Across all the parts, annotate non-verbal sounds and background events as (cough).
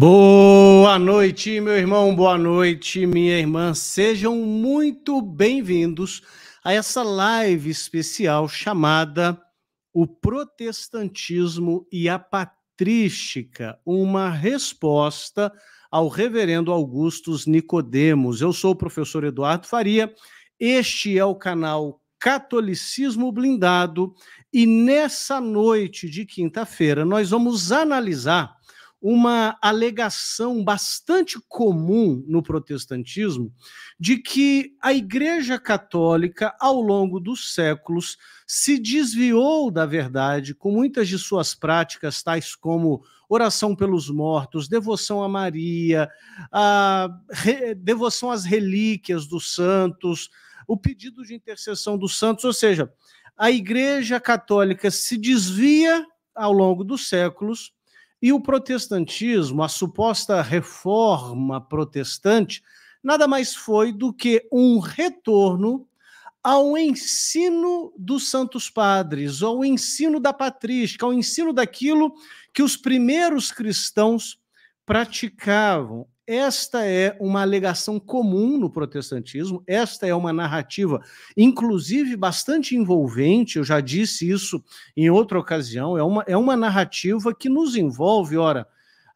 Boa noite, meu irmão, boa noite, minha irmã. Sejam muito bem-vindos a essa live especial chamada O Protestantismo e a Patrística, uma resposta ao reverendo Augustus Nicodemos. Eu sou o professor Eduardo Faria. Este é o canal Catolicismo Blindado e nessa noite de quinta-feira nós vamos analisar uma alegação bastante comum no protestantismo de que a Igreja Católica, ao longo dos séculos, se desviou da verdade com muitas de suas práticas, tais como oração pelos mortos, devoção a Maria, a devoção às relíquias dos santos, o pedido de intercessão dos santos, ou seja, a Igreja Católica se desvia ao longo dos séculos e o protestantismo, a suposta reforma protestante, nada mais foi do que um retorno ao ensino dos santos padres, ao ensino da patrística, ao ensino daquilo que os primeiros cristãos praticavam. Esta é uma alegação comum no protestantismo, esta é uma narrativa, inclusive, bastante envolvente. Eu já disse isso em outra ocasião. É uma, é uma narrativa que nos envolve. Ora,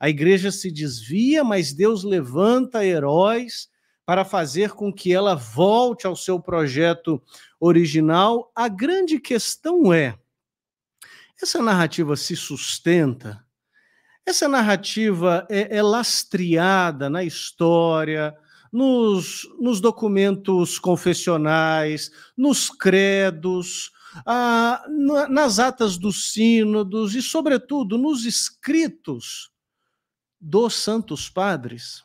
a igreja se desvia, mas Deus levanta heróis para fazer com que ela volte ao seu projeto original. A grande questão é: essa narrativa se sustenta essa narrativa é, é lastreada na história, nos, nos, documentos confessionais, nos credos, ah, na, nas atas dos sínodos e, sobretudo, nos escritos dos santos padres.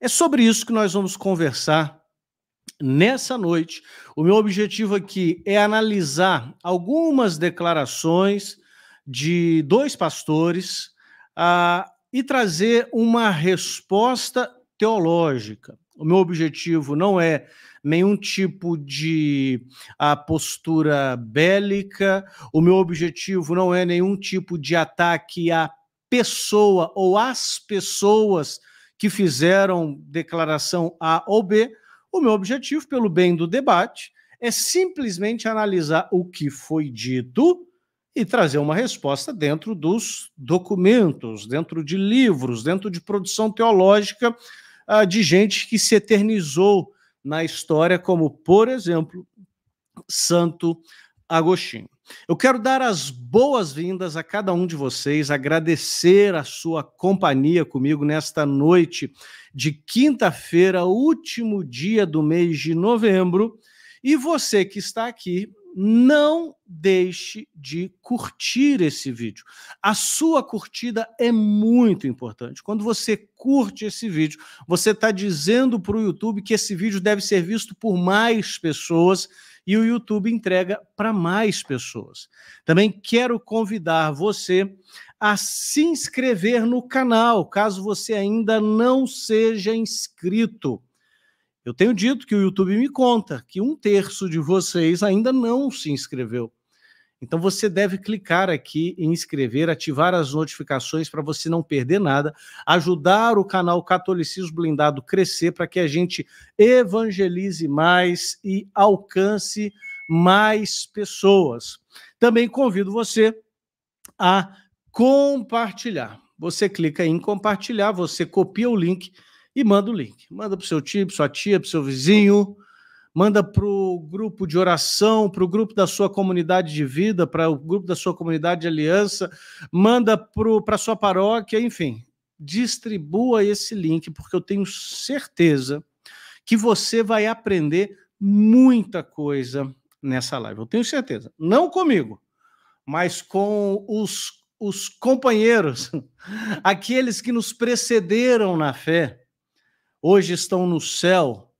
É sobre isso que nós vamos conversar nessa noite. O meu objetivo aqui é analisar algumas declarações de dois pastores ah, e trazer uma resposta teológica. O meu objetivo não é nenhum tipo de ah, postura bélica, o meu objetivo não é nenhum tipo de ataque à pessoa ou às pessoas que fizeram declaração A ou B. O meu objetivo, pelo bem do debate, é simplesmente analisar o que foi dito e trazer uma resposta dentro dos documentos, dentro de livros, dentro de produção teológica uh, de gente que se eternizou na história, como, por exemplo, Santo Agostinho. Eu quero dar as boas-vindas a cada um de vocês, agradecer a sua companhia comigo nesta noite de quinta-feira, último dia do mês de novembro. E você que está aqui não deixe de curtir esse vídeo. A sua curtida é muito importante. Quando você curte esse vídeo, você está dizendo para o YouTube que esse vídeo deve ser visto por mais pessoas e o YouTube entrega para mais pessoas. Também quero convidar você a se inscrever no canal, caso você ainda não seja inscrito. Eu tenho dito que o YouTube me conta que um terço de vocês ainda não se inscreveu. Então você deve clicar aqui em inscrever, ativar as notificações para você não perder nada, ajudar o canal Catolicismo Blindado crescer para que a gente evangelize mais e alcance mais pessoas. Também convido você a compartilhar. Você clica em compartilhar, você copia o link e manda o link. Manda para o seu tio, para sua tia, para o seu vizinho, manda para o grupo de oração, para o grupo da sua comunidade de vida, para o grupo da sua comunidade de aliança, manda para a sua paróquia, enfim. Distribua esse link, porque eu tenho certeza que você vai aprender muita coisa nessa live. Eu tenho certeza. Não comigo, mas com os, os companheiros, (laughs) aqueles que nos precederam na fé hoje estão no céu,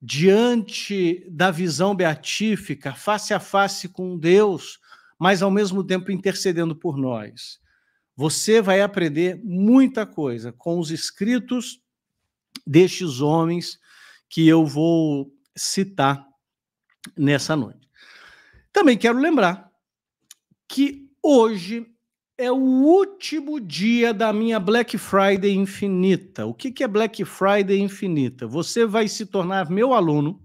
diante da visão beatífica, face a face com Deus, mas ao mesmo tempo intercedendo por nós. Você vai aprender muita coisa com os escritos destes homens que eu vou citar nessa noite. Também quero lembrar que hoje é o último dia da minha Black Friday infinita. O que, é Black Friday infinita? Você vai se tornar meu aluno,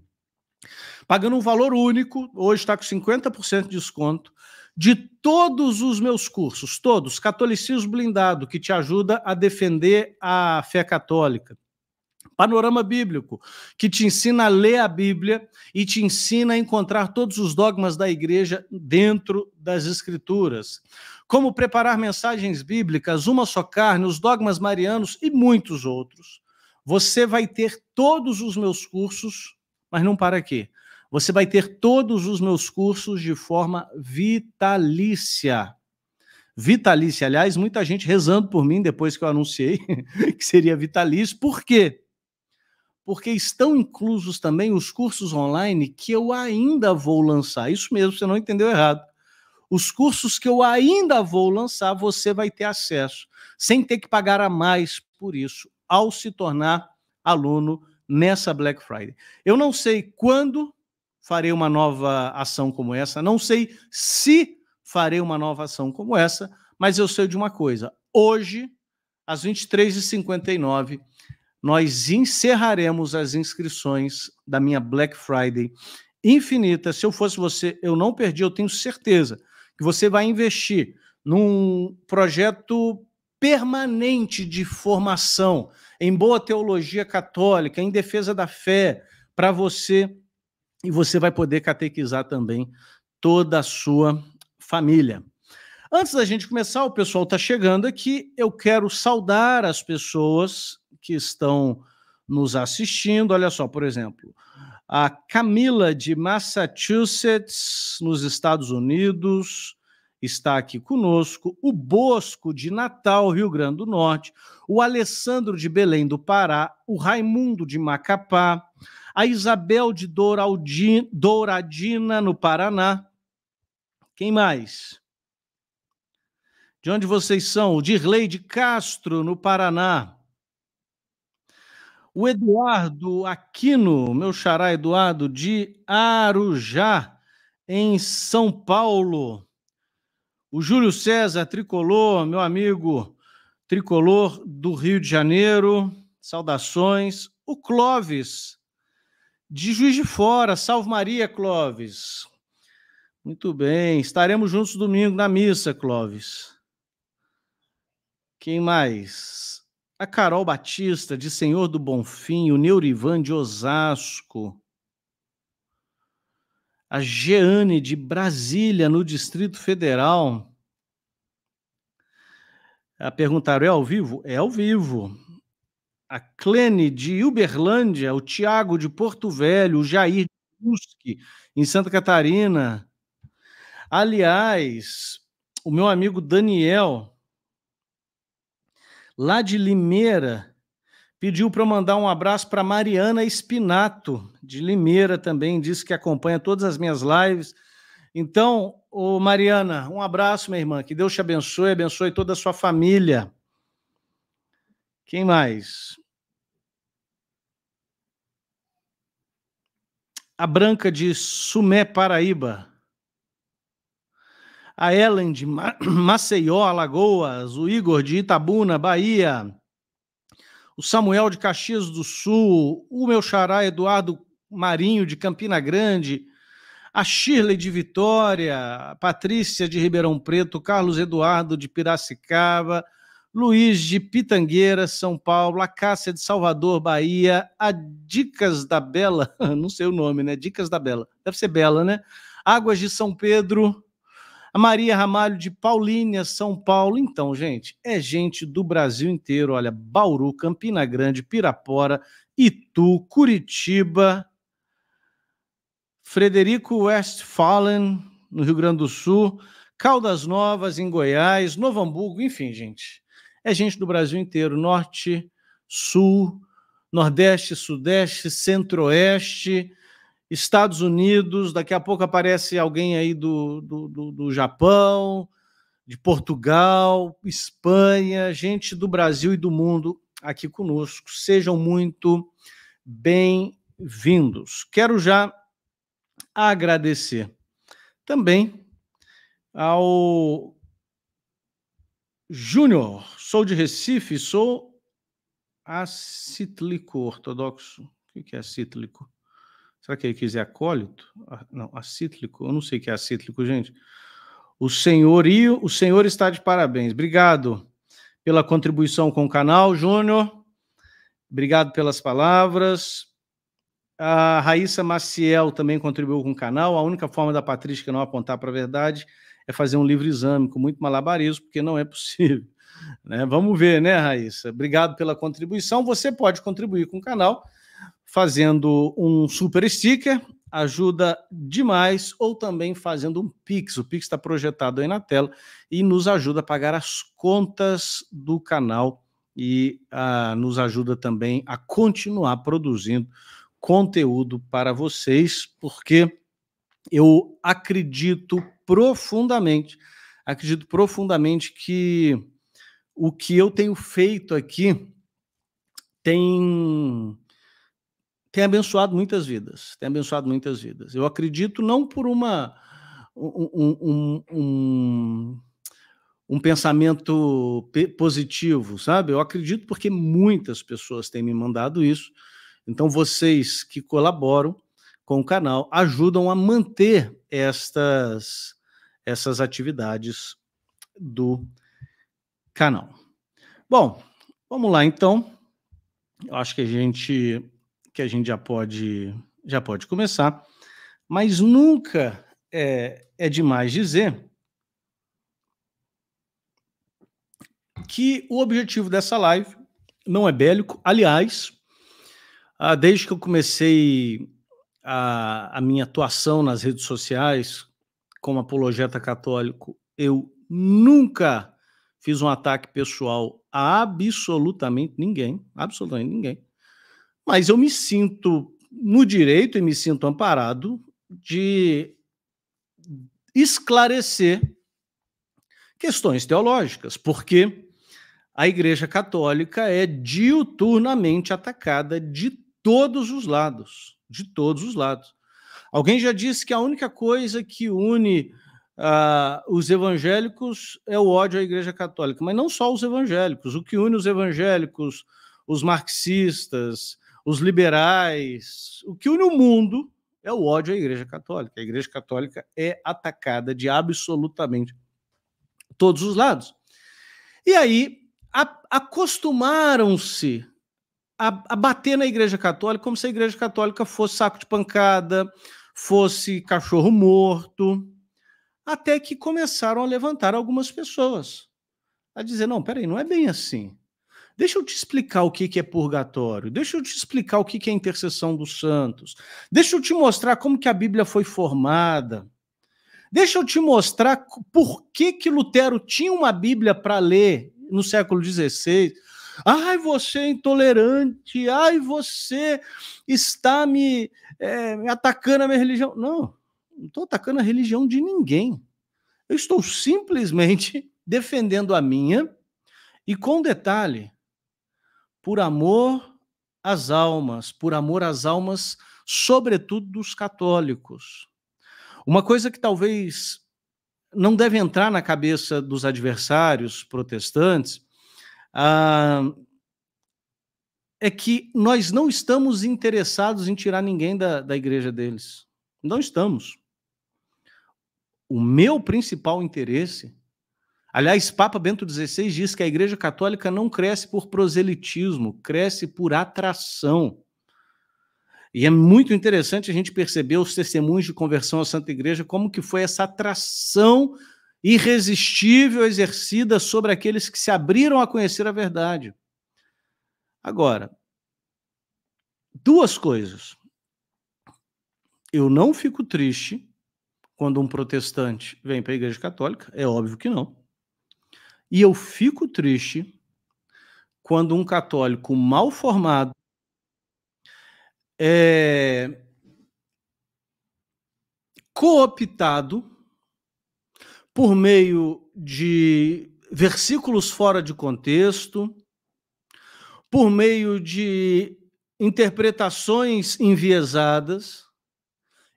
pagando um valor único, hoje está com 50% de desconto, de todos os meus cursos, todos, Catolicismo Blindado, que te ajuda a defender a fé católica. Panorama Bíblico, que te ensina a ler a Bíblia e te ensina a encontrar todos os dogmas da igreja dentro das Escrituras como preparar mensagens bíblicas, uma só carne, os dogmas marianos e muitos outros. Você vai ter todos os meus cursos, mas não para aqui. Você vai ter todos os meus cursos de forma vitalícia. Vitalícia, aliás, muita gente rezando por mim depois que eu anunciei (laughs) que seria vitalício. Por quê? Porque estão inclusos também os cursos online que eu ainda vou lançar. Isso mesmo, você não entendeu errado. Os cursos que eu ainda vou lançar, você vai ter acesso, sem ter que pagar a mais por isso, ao se tornar aluno nessa Black Friday. Eu não sei quando farei uma nova ação como essa, não sei se farei uma nova ação como essa, mas eu sei de uma coisa. Hoje, às 23h59, nós encerraremos as inscrições da minha Black Friday infinita. Se eu fosse você, eu não perdi, eu tenho certeza que você vai investir num projeto permanente de formação em boa teologia católica, em defesa da fé para você e você vai poder catequizar também toda a sua família. Antes da gente começar, o pessoal está chegando aqui. Eu quero saudar as pessoas que estão nos assistindo. Olha só, por exemplo, a Camila de Massachusetts, nos Estados Unidos, está aqui conosco. O Bosco de Natal, Rio Grande do Norte. O Alessandro de Belém do Pará. O Raimundo de Macapá. A Isabel de Douradina, no Paraná. Quem mais? De onde vocês são? O Dirley de Castro, no Paraná. O Eduardo Aquino, meu xará Eduardo, de Arujá, em São Paulo. O Júlio César, tricolor, meu amigo, tricolor do Rio de Janeiro, saudações. O Clóvis, de Juiz de Fora, salve Maria, Clóvis. Muito bem, estaremos juntos domingo na missa, Clóvis. Quem mais? A Carol Batista, de Senhor do Bonfim, o Neurivan de Osasco. A Jeane, de Brasília, no Distrito Federal. A perguntaram: é ao vivo? É ao vivo. A Clene, de Uberlândia. O Tiago, de Porto Velho. O Jair de Busque, em Santa Catarina. Aliás, o meu amigo Daniel lá de Limeira, pediu para mandar um abraço para Mariana Espinato, de Limeira também, disse que acompanha todas as minhas lives. Então, ô Mariana, um abraço, minha irmã, que Deus te abençoe, abençoe toda a sua família. Quem mais? A Branca de Sumé, Paraíba a Ellen de (clears throat) Maceió, Alagoas, o Igor de Itabuna, Bahia, o Samuel de Caxias do Sul, o meu xará Eduardo Marinho de Campina Grande, a Shirley de Vitória, a Patrícia de Ribeirão Preto, Carlos Eduardo de Piracicaba, Luiz de Pitangueira, São Paulo, a Cássia de Salvador, Bahia, a Dicas da Bela, (laughs) não sei o nome, né? Dicas da Bela, deve ser Bela, né? Águas de São Pedro, a Maria Ramalho de Paulínia, São Paulo. Então, gente, é gente do Brasil inteiro. Olha, Bauru, Campina Grande, Pirapora, Itu, Curitiba, Frederico Westphalen, no Rio Grande do Sul, Caldas Novas, em Goiás, Novo Hamburgo, enfim, gente. É gente do Brasil inteiro, norte, sul, nordeste, sudeste, centro-oeste, Estados Unidos, daqui a pouco aparece alguém aí do, do, do, do Japão, de Portugal, Espanha, gente do Brasil e do mundo aqui conosco. Sejam muito bem-vindos. Quero já agradecer também ao Júnior. Sou de Recife, sou acítlico ortodoxo. O que é acítlico? Será que ele quis dizer acólito? Ah, não, acíclico. Eu não sei o que é acíclico, gente. O e o senhor está de parabéns. Obrigado pela contribuição com o canal, Júnior. Obrigado pelas palavras. A Raíssa Maciel também contribuiu com o canal. A única forma da Patrícia não apontar para a verdade é fazer um livro exame com muito malabarismo, porque não é possível. (laughs) Né? Vamos ver, né, Raíssa? Obrigado pela contribuição. Você pode contribuir com o canal fazendo um super sticker, ajuda demais, ou também fazendo um Pix. O Pix está projetado aí na tela e nos ajuda a pagar as contas do canal e ah, nos ajuda também a continuar produzindo conteúdo para vocês, porque eu acredito profundamente, acredito profundamente que o que eu tenho feito aqui tem tem abençoado muitas vidas, tem abençoado muitas vidas. Eu acredito não por uma um, um, um, um, pensamento positivo, sabe? Eu acredito porque muitas pessoas têm me mandado isso. Então vocês que colaboram com o canal ajudam a manter estas essas atividades do canal. Bom, vamos lá então. Eu acho que a gente que a gente já pode, já pode começar, mas nunca é, é demais dizer que o objetivo dessa live não é bélico. Aliás, ah, desde que eu comecei a, a minha atuação nas redes sociais como apologeta católico, eu nunca fiz um ataque pessoal a absolutamente ninguém, absolutamente ninguém mas eu me sinto no direito e me sinto amparado de esclarecer questões teológicas, porque a Igreja Católica é diuturnamente atacada de todos os lados, de todos os lados. Alguém já disse que a única coisa que une uh, os evangélicos é o ódio à Igreja Católica, mas não só os evangélicos. O que une os evangélicos, os marxistas, os liberais. O que une o mundo é o ódio à Igreja Católica. A Igreja Católica é atacada de absolutamente todos os lados. E aí acostumaram-se a, a, bater na Igreja Católica como se a Igreja Católica fosse saco de pancada, fosse cachorro morto, até que começaram a levantar algumas pessoas a dizer: não, peraí, não é bem assim. Deixa eu te explicar o que, que é purgatório, deixa eu te explicar o que, que é intercessão dos santos, deixa eu te mostrar como que a Bíblia foi formada, deixa eu te mostrar por que, que Lutero tinha uma Bíblia para ler no século XVI. Ai, você é intolerante, ai, você está me, é, me atacando a minha religião. Não, não estou atacando a religião de ninguém. Eu estou simplesmente (laughs) defendendo a minha e com detalhe, por amor às almas, por amor às almas, sobretudo dos católicos. Uma coisa que talvez não deve entrar na cabeça dos adversários protestantes ah, é que nós não estamos interessados em tirar ninguém da, da igreja deles. Não estamos. O meu principal interesse Aliás, Papa Bento XVI diz que a Igreja Católica não cresce por proselitismo, cresce por atração. E é muito interessante a gente perceber os testemunhos de conversão à Santa Igreja, como que foi essa atração irresistível exercida sobre aqueles que se abriram a conhecer a verdade. Agora, duas coisas. Eu não fico triste quando um protestante vem para a Igreja Católica, é óbvio que não. E eu fico triste quando um católico mal formado é cooptado por meio de versículos fora de contexto, por meio de interpretações enviesadas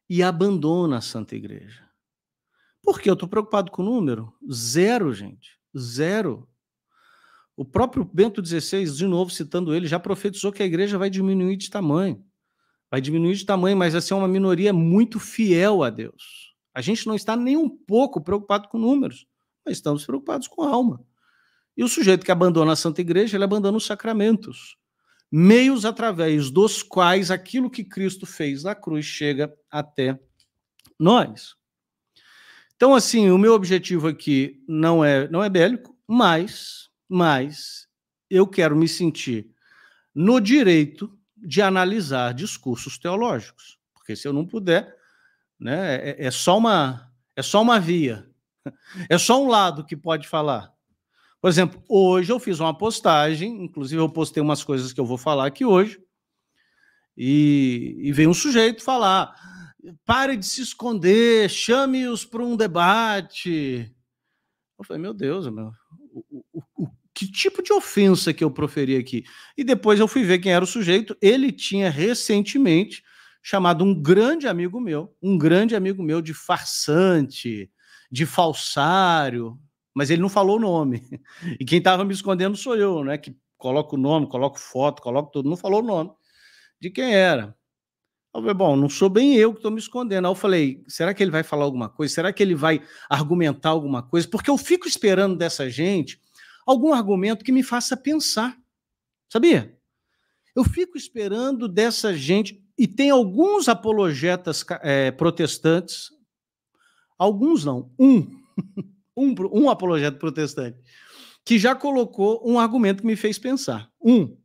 e abandona a Santa Igreja. Por que eu estou preocupado com o número? Zero, gente. Zero. O próprio Bento XVI, de novo citando ele, já profetizou que a igreja vai diminuir de tamanho. Vai diminuir de tamanho, mas vai assim, ser é uma minoria muito fiel a Deus. A gente não está nem um pouco preocupado com números, mas estamos preocupados com a alma. E o sujeito que abandona a Santa Igreja, ele abandona os sacramentos, meios através dos quais aquilo que Cristo fez na cruz chega até nós. Então, assim, o meu objetivo aqui não é, não é bélico, mas, mas eu quero me sentir no direito de analisar discursos teológicos, porque se eu não puder, né, é, é só uma é só uma via, (laughs) é só um lado que pode falar. Por exemplo, hoje eu fiz uma postagem, inclusive eu postei umas coisas que eu vou falar aqui hoje, e, e veio um sujeito falar pare de se esconder, chame-os para um debate. Eu falei, meu Deus, meu, o, o, o, que tipo de ofensa que eu proferi aqui? E depois eu fui ver quem era o sujeito. Ele tinha recentemente chamado um grande amigo meu, um grande amigo meu de farsante, de falsário, mas ele não falou o nome. E quem estava me escondendo sou eu, né? Que coloco o nome, coloco foto, coloco tudo, não falou o nome de quem era. Eu falei, bom, não sou bem eu que estou me escondendo. Aí eu falei, será que ele vai falar alguma coisa? Será que ele vai argumentar alguma coisa? Porque eu fico esperando dessa gente algum argumento que me faça pensar. Sabia? Eu fico esperando dessa gente. E tem alguns apologetas é, protestantes, alguns não, um, (laughs) um, um apologeta protestante, que já colocou um argumento que me fez pensar. Um,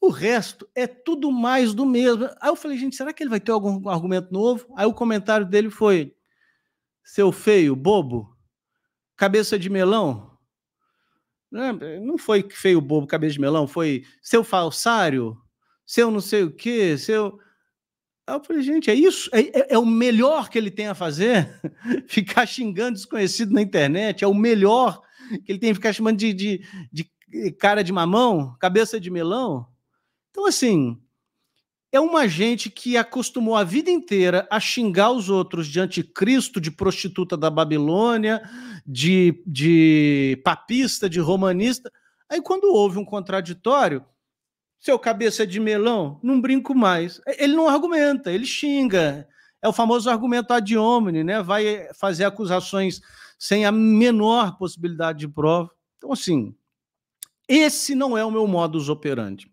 o resto é tudo mais do mesmo. Aí eu falei, gente, será que ele vai ter algum argumento novo? Aí o comentário dele foi: seu feio, bobo, cabeça de melão. Né, não foi feio, bobo, cabeça de melão, foi seu falsário, seu não sei o quê, seu. Aí eu falei, gente, é isso? É, é, é o melhor que ele tem a fazer? (laughs) ficar xingando desconhecido na internet? É o melhor que ele tem a ficar chamando de, de, de cara de mamão, cabeça de melão? Então, assim, é uma gente que acostumou a vida inteira a xingar os outros de anticristo, de prostituta da Babilônia, de, de papista, de romanista. Aí, quando houve um contraditório, seu cabeça é de melão, não brinco mais. É, ele não argumenta, ele xinga. É o famoso argumento ad hominem, né? Vai fazer acusações sem a menor possibilidade de prova. Então, assim, esse não é o meu modus operandi.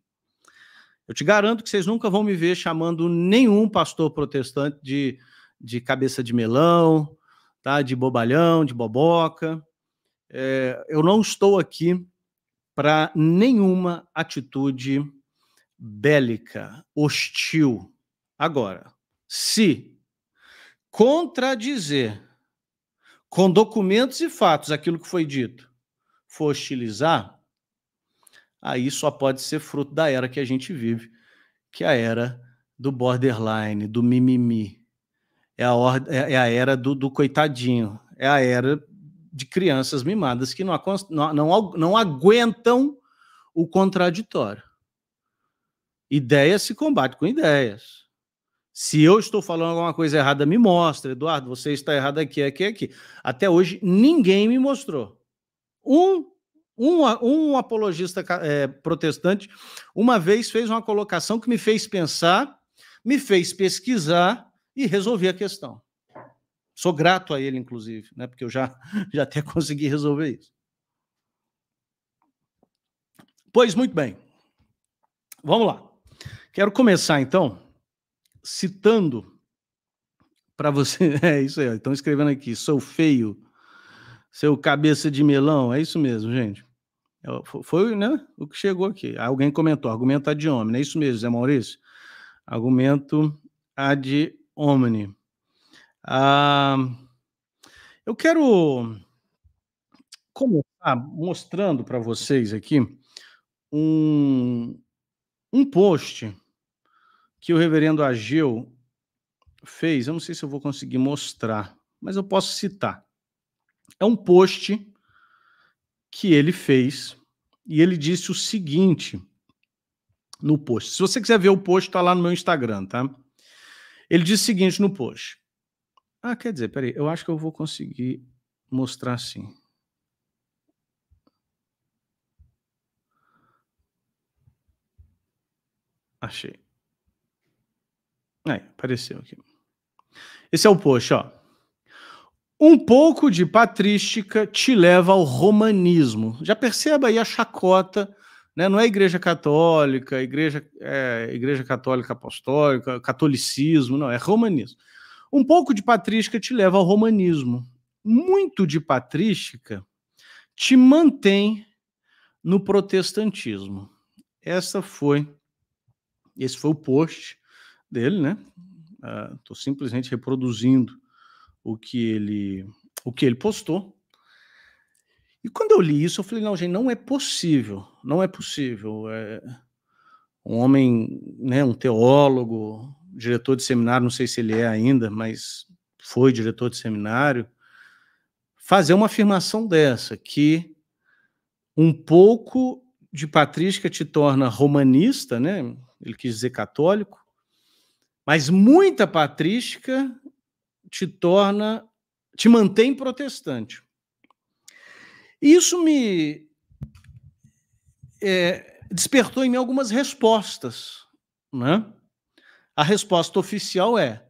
Eu te garanto que vocês nunca vão me ver chamando nenhum pastor protestante de, de cabeça de melão, tá? de bobalhão, de boboca. É, eu não estou aqui para nenhuma atitude bélica, hostil. Agora, se contradizer com documentos e fatos aquilo que foi dito, for hostilizar, aí só pode ser fruto da era que a gente vive, que é a era do borderline, do mimimi. É a, é, é a era do, do, coitadinho, é a era de crianças mimadas que não, não, não, não aguentam o contraditório. Ideias se combate com ideias. Se eu estou falando alguma coisa errada, me mostra, Eduardo, você está errado aqui, aqui, aqui. Até hoje, ninguém me mostrou. Um um, um apologista é, protestante uma vez fez uma colocação que me fez pensar, me fez pesquisar e resolvi a questão. Sou grato a ele, inclusive, né? porque eu já, (laughs) já até consegui resolver isso. Pois muito bem. Vamos lá. Quero começar, então, citando para você. (laughs) É isso aí, estão escrevendo aqui, sou feio, seu cabeça de melão. É isso mesmo, gente. É, foi né, o que chegou aqui. Alguém comentou, argumento ad hominem. É isso mesmo, Zé Maurício? Argumento ad hominem. Ah, eu quero começar mostrando para vocês aqui um, um post que o reverendo Ageu fez. Eu não sei se eu vou conseguir mostrar, mas eu posso citar. É um post que ele fez e ele disse o seguinte no post. Se você quiser ver o post, está lá no meu Instagram, tá? Ele disse o seguinte no post. Ah, quer dizer, peraí, eu acho que eu vou conseguir mostrar assim. Achei. Aí, apareceu aqui. Esse é o post, ó. Um pouco de patrística te leva ao romanismo. Já perceba aí a chacota, né? não é igreja católica, igreja, é, igreja católica apostólica, catolicismo, não, é romanismo. Um pouco de patrística te leva ao romanismo. Muito de patrística te mantém no protestantismo. Essa foi, esse foi o post dele, né? Estou uh, ah, simplesmente reproduzindo o que ele o que ele postou. E quando eu li isso, eu falei, não, gente, não é possível, não é possível. É um homem, né, um teólogo, diretor de seminário, não sei se ele é ainda, mas foi diretor de seminário, fazer uma afirmação dessa, que um pouco de patrística te torna romanista, né? Ele quis dizer católico, mas muita patrística te torna, te mantém protestante. Isso me é, despertou em mim algumas respostas. Né? A resposta oficial é: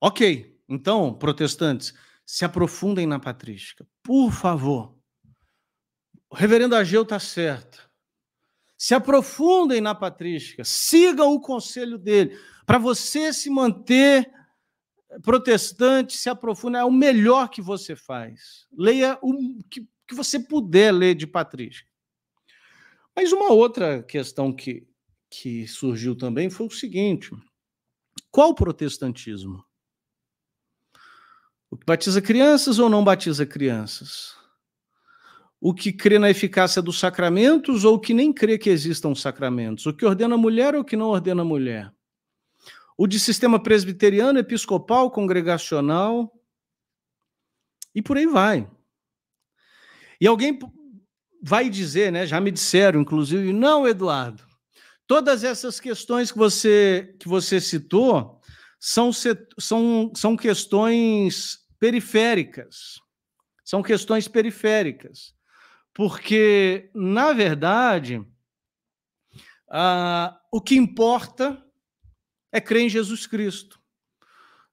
ok, então, protestantes, se aprofundem na patrística, por favor. O reverendo Ageu está certo. Se aprofundem na patrística, sigam o conselho dele, para você se manter protestante, se aprofunda, é o melhor que você faz. Leia o que, que você puder ler de Patrícia. Mas uma outra questão que, que surgiu também foi o seguinte: qual o protestantismo? O que batiza crianças ou não batiza crianças? O que crê na eficácia dos sacramentos ou que nem crê que existam sacramentos? O que ordena mulher ou que não ordena mulher? o de sistema presbiteriano, episcopal, congregacional, e por aí vai. E alguém vai dizer, né? Já me disseram, inclusive, não, Eduardo. Todas essas questões que você que você citou são são, são questões periféricas. São questões periféricas. Porque, na verdade, ah, o que importa é crer em Jesus Cristo.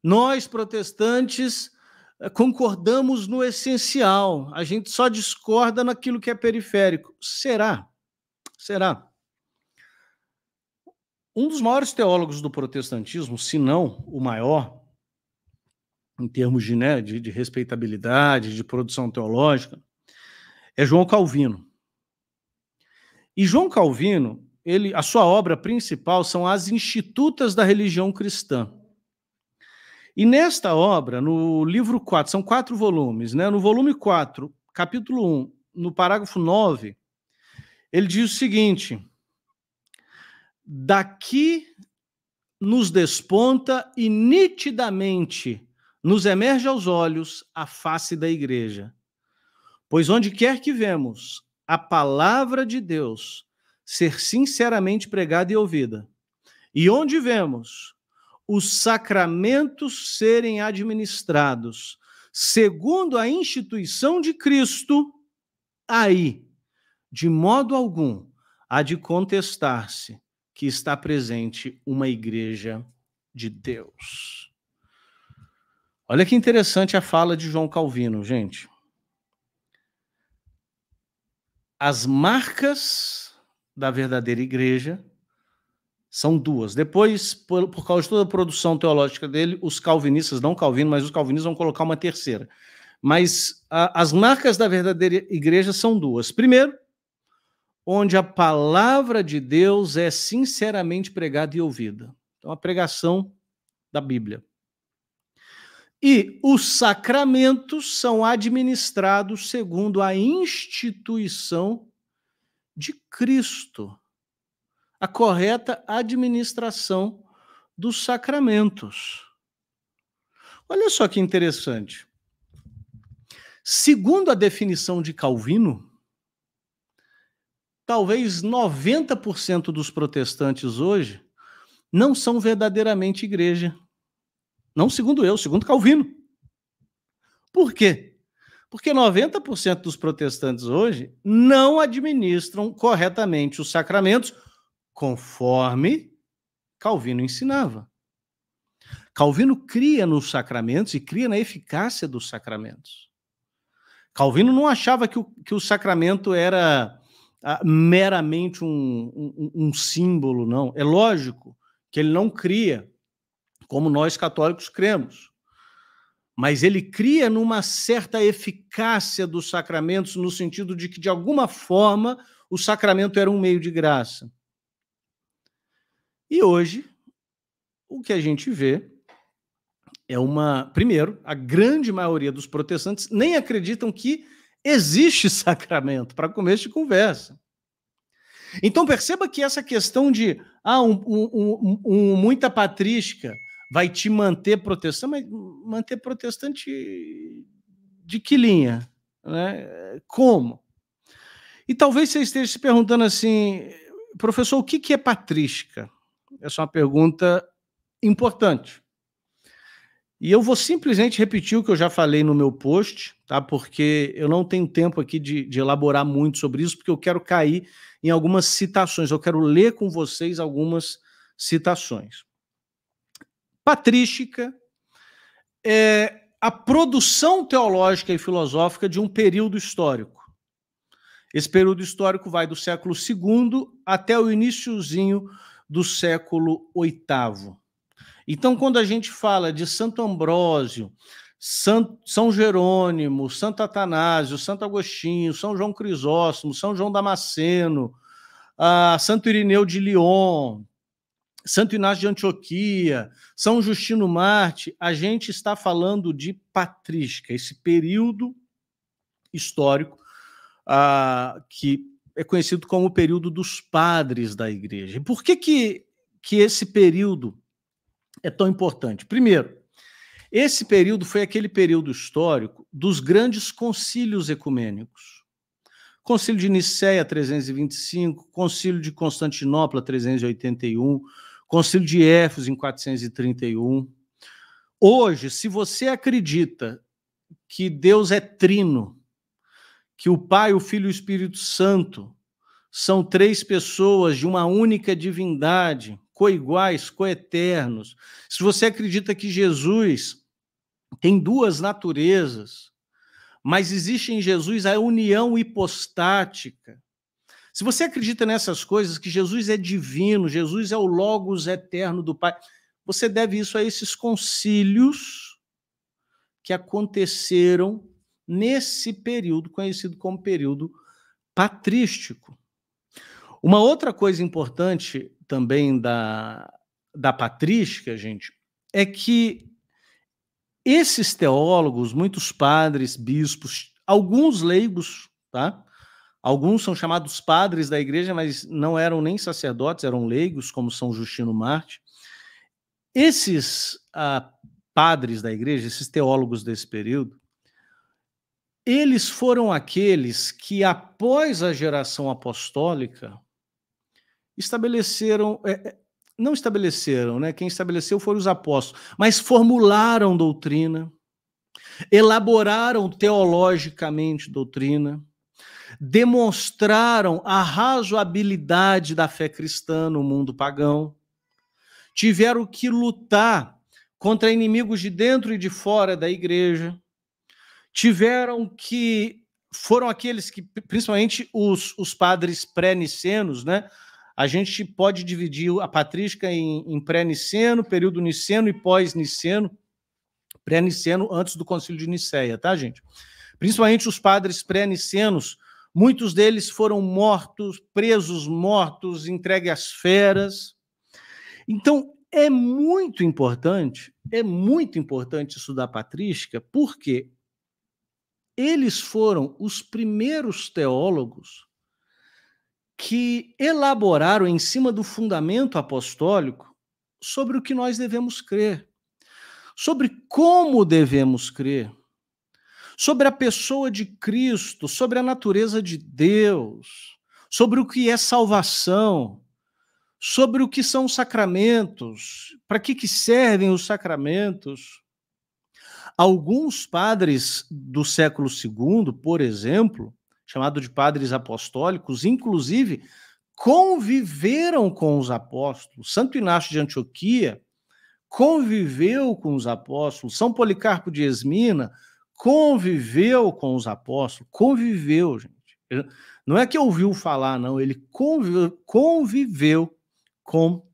Nós, protestantes, eh, concordamos no essencial, a gente só discorda naquilo que é periférico. Será? Será? Um dos maiores teólogos do protestantismo, se não o maior, em termos de, né, de, de respeitabilidade, de produção teológica, é João Calvino. E João Calvino ele, a sua obra principal são as Institutas da Religião Cristã. E nesta obra, no livro 4, são quatro volumes, né? no volume 4, capítulo 1, no parágrafo 9, ele diz o seguinte: daqui nos desponta e nitidamente nos emerge aos olhos a face da igreja. Pois onde quer que vemos a palavra de Deus ser sinceramente pregada e ouvida. E onde vemos os sacramentos serem administrados segundo a instituição de Cristo, aí, de modo algum, há de contestar-se que está presente uma igreja de Deus. Olha que interessante a fala de João Calvino, gente. As marcas da verdadeira igreja são duas. Depois, por, por, causa de toda a produção teológica dele, os calvinistas, não Calvino, mas os calvinistas vão colocar uma terceira. Mas a, as marcas da verdadeira igreja são duas. Primeiro, onde a palavra de Deus é sinceramente pregada e ouvida. Então, a pregação da Bíblia. E os sacramentos são administrados segundo a instituição de Cristo, a correta administração dos sacramentos. Olha só que interessante. Segundo a definição de Calvino, talvez 90% dos protestantes hoje não são verdadeiramente igreja. Não segundo eu, segundo Calvino. Por quê? Porque 90% dos protestantes hoje não administram corretamente os sacramentos conforme Calvino ensinava. Calvino cria nos sacramentos e cria na eficácia dos sacramentos. Calvino não achava que o, que o sacramento era ah, meramente um, um, um símbolo, não. É lógico que ele não cria como nós católicos cremos mas ele cria numa certa eficácia dos sacramentos, no sentido de que, de alguma forma, o sacramento era um meio de graça. E hoje, o que a gente vê é uma. Primeiro, a grande maioria dos protestantes nem acreditam que existe (laughs) sacramento, para começo de conversa. Então perceba que essa questão de ah, um, um, um, muita patrística, vai te manter protestante, mas manter protestante de que linha? Né? Como? E talvez você esteja se perguntando assim, professor, o que é patrística? Essa é uma pergunta importante. E eu vou simplesmente repetir o que eu já falei no meu post, tá? Porque eu não tenho tempo aqui de, de, elaborar muito sobre isso, porque eu quero cair em algumas citações, eu quero ler com vocês algumas citações patrística, é, a produção teológica e filosófica de um período histórico. Esse período histórico vai do século II até o iníciozinho do século VIII. Então, quando a gente fala de Santo Ambrósio, são Jerônimo, Santo Atanásio, Santo Agostinho, São João Crisóstomo, São João Damasceno, uh, Santo Irineu de Lyon, Santo Inácio de Antioquia, São Justino Marte, a gente está falando de patrística, esse período histórico ah, que é conhecido como o período dos padres da igreja. E por que, que, que esse período é tão importante? Primeiro, esse período foi aquele período histórico dos grandes concílios ecumênicos. Concílio de Nicéia, 325, Concílio de Constantinopla, 381, Concílio de Éfeso em 431. Hoje, se você acredita que Deus é trino, que o Pai, o Filho e o Espírito Santo são três pessoas de uma única divindade, coiguais, coeternos. Se você acredita que Jesus tem duas naturezas, mas existe em Jesus a união hipostática, se você acredita nessas coisas, que Jesus é divino, Jesus é o Logos eterno do Pai, você deve isso a esses concílios que aconteceram nesse período conhecido como período patrístico. Uma outra coisa importante também da, da patrística, gente, é que esses teólogos, muitos padres, bispos, alguns leigos, tá? Alguns são chamados padres da igreja, mas não eram nem sacerdotes, eram leigos, como São Justino Marte. Esses ah, padres da igreja, esses teólogos desse período, eles foram aqueles que, após a geração apostólica, estabeleceram, é, é não estabeleceram, né? Quem estabeleceu foram os apóstolos, mas formularam doutrina, elaboraram teologicamente doutrina, demonstraram a razoabilidade da fé cristã no mundo pagão, tiveram que lutar contra inimigos de dentro e de fora da igreja, tiveram que. Foram aqueles que, principalmente os, os padres pré-nicenos, né? A gente pode dividir a patrística em, em pré-niceno, período niceno e pós-niceno. Pré-niceno antes do concílio de Nicéia, tá, gente? Principalmente os padres pré-nicenos Muitos deles foram mortos, presos mortos, entregue às feras. Então, é muito importante, é muito importante estudar patrística, porque eles foram os primeiros teólogos que elaboraram em cima do fundamento apostólico sobre o que nós devemos crer, sobre como devemos crer sobre a pessoa de Cristo, sobre a natureza de Deus, sobre o que é salvação, sobre o que são sacramentos, para que, que servem os sacramentos. Alguns padres do século II, por exemplo, chamado de padres apostólicos, inclusive conviveram com os apóstolos. Santo Inácio de Antioquia conviveu com os apóstolos, São Policarpo de Esmina conviveu com os apóstolos, conviveu, gente. Não é que ouviu falar, não, ele conviveu, conviveu com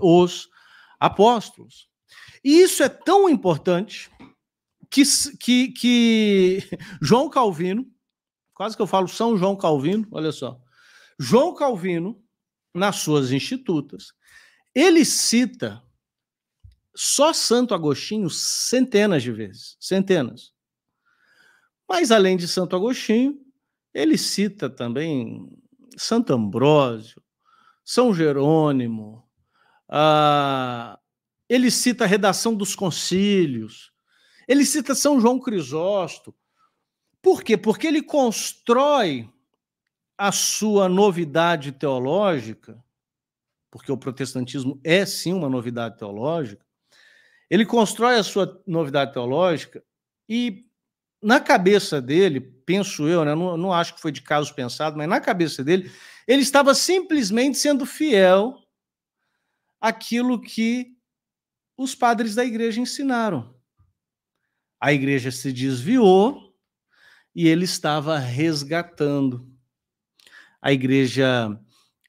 os apóstolos. E isso é tão importante que, que, que (laughs) João Calvino, quase que eu falo São João Calvino, olha só. João Calvino, nas suas institutas, ele cita só Santo Agostinho centenas de vezes, centenas. Mas, além de Santo Agostinho, ele cita também Santo Ambrósio, São Jerônimo, ah, ele cita a redação dos concílios, ele cita São João Crisóstomo. Por quê? Porque ele constrói a sua novidade teológica, porque o protestantismo é sim uma novidade teológica, ele constrói a sua novidade teológica e na cabeça dele, penso eu, né, não, não acho que foi de caso pensado, mas na cabeça dele, ele estava simplesmente sendo fiel àquilo que os padres da igreja ensinaram. A igreja se desviou e ele estava resgatando. A igreja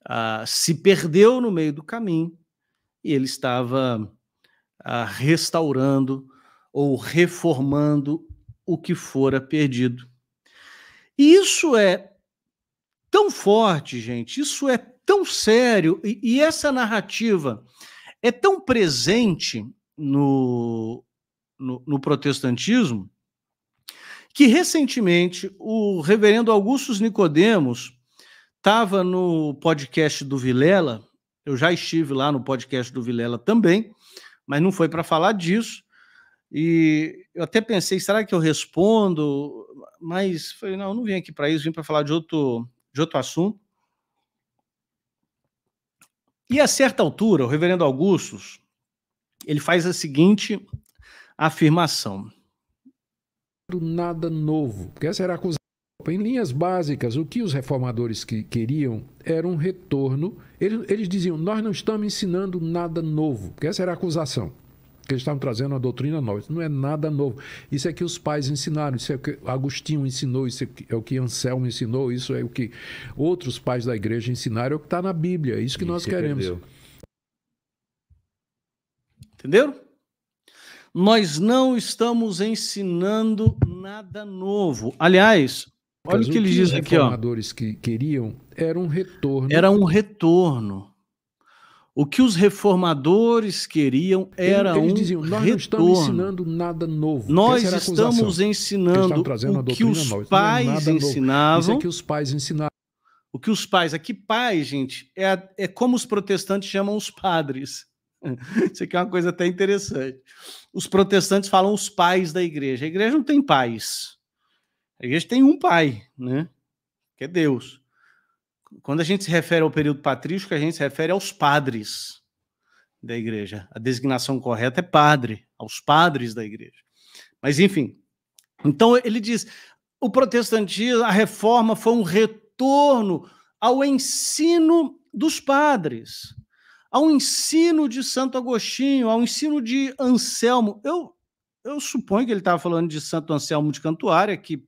ah, se perdeu no meio do caminho e ele estava ah, restaurando ou reformando o que fora perdido. E isso é tão forte, gente, isso é tão sério, e, e essa narrativa é tão presente no, no, no protestantismo que recentemente o reverendo Augustus Nicodemos estava no podcast do Vilela, eu já estive lá no podcast do Vilela também, mas não foi para falar disso. E eu até pensei, será que eu respondo? Mas falei, não, eu não vim aqui para isso, vim para falar de outro, de outro assunto. E a certa altura, o reverendo Augustus, ele faz a seguinte afirmação. Nada novo, porque essa era a acusação. Em linhas básicas, o que os reformadores que queriam era um retorno. Eles, eles diziam, nós não estamos ensinando nada novo, porque essa era a acusação que eles estavam trazendo uma doutrina nova. Isso não é nada novo. Isso é que os pais ensinaram, isso é o que Agostinho ensinou, isso é o que é Anselmo ensinou, isso é o que outros pais da igreja ensinaram, é o que está na Bíblia. É isso que e nós queremos. Perdeu. Entenderam? Nós não estamos ensinando nada novo. Aliás, olha o que, que ele diz aqui. Os reformadores que queriam era um retorno. Era um retorno. O que os reformadores queriam era eles, eles um diziam, nós retorno. não estamos ensinando nada novo. Nós estamos ensinando o que os pais é ensinavam. É os pais ensinavam. O que os pais, aqui pai, gente, é, é como os protestantes chamam os padres. (laughs) Isso aqui é uma coisa até interessante. Os protestantes falam os pais da igreja. A igreja não tem pais. A igreja tem um pai, né? Que é Deus. Quando a gente se refere ao período patrístico, a gente se refere aos padres da igreja. A designação correta é padre, aos padres da igreja. Mas, enfim. Então, ele diz: o protestantismo, a reforma foi um retorno ao ensino dos padres, ao ensino de Santo Agostinho, ao ensino de Anselmo. Eu, eu suponho que ele estava falando de Santo Anselmo de Cantuária, que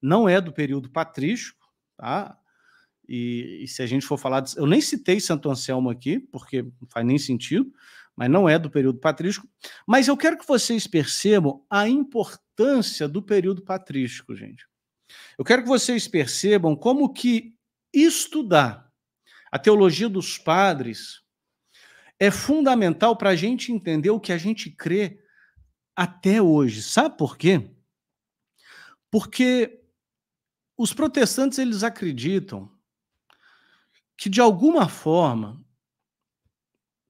não é do período patrístico, tá? E, e, se a gente for falar, de, eu nem citei Santo Anselmo aqui, porque não faz nem sentido, mas não é do período patrístico. Mas eu quero que vocês percebam a importância do período patrístico, gente. Eu quero que vocês percebam como que estudar a teologia dos padres é fundamental para a gente entender o que a gente crê até hoje. Sabe por quê? Porque os protestantes eles acreditam que, de alguma forma,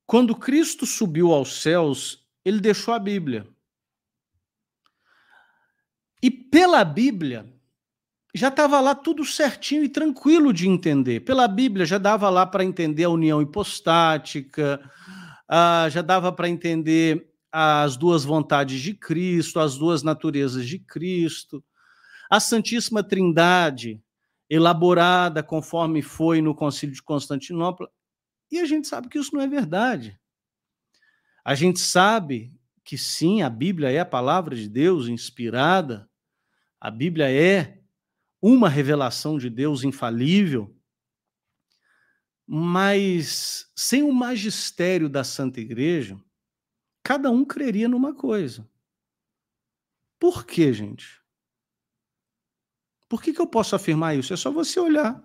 quando Cristo subiu aos céus, ele deixou a Bíblia. E pela Bíblia, já estava lá tudo certinho e tranquilo de entender. Pela Bíblia, já dava lá para entender a união hipostática, ah, já dava para entender as duas vontades de Cristo, as duas naturezas de Cristo, a Santíssima Trindade elaborada conforme foi no Concílio de Constantinopla. E a gente sabe que isso não é verdade. A gente sabe que sim, a Bíblia é a palavra de Deus inspirada, a Bíblia é uma revelação de Deus infalível, mas sem o magistério da Santa Igreja, cada um creria numa coisa. Por quê, gente? Por que, que eu posso afirmar isso? É só você olhar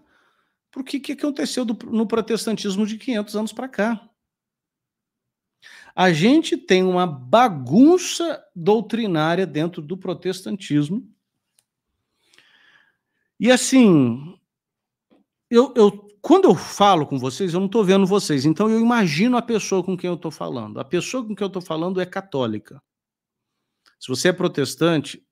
para o que, que aconteceu do, no protestantismo de 500 anos para cá. A gente tem uma bagunça doutrinária dentro do protestantismo. E assim, eu, eu quando eu falo com vocês, eu não estou vendo vocês, então eu imagino a pessoa com quem eu estou falando. A pessoa com quem eu estou falando é católica. Se você é protestante,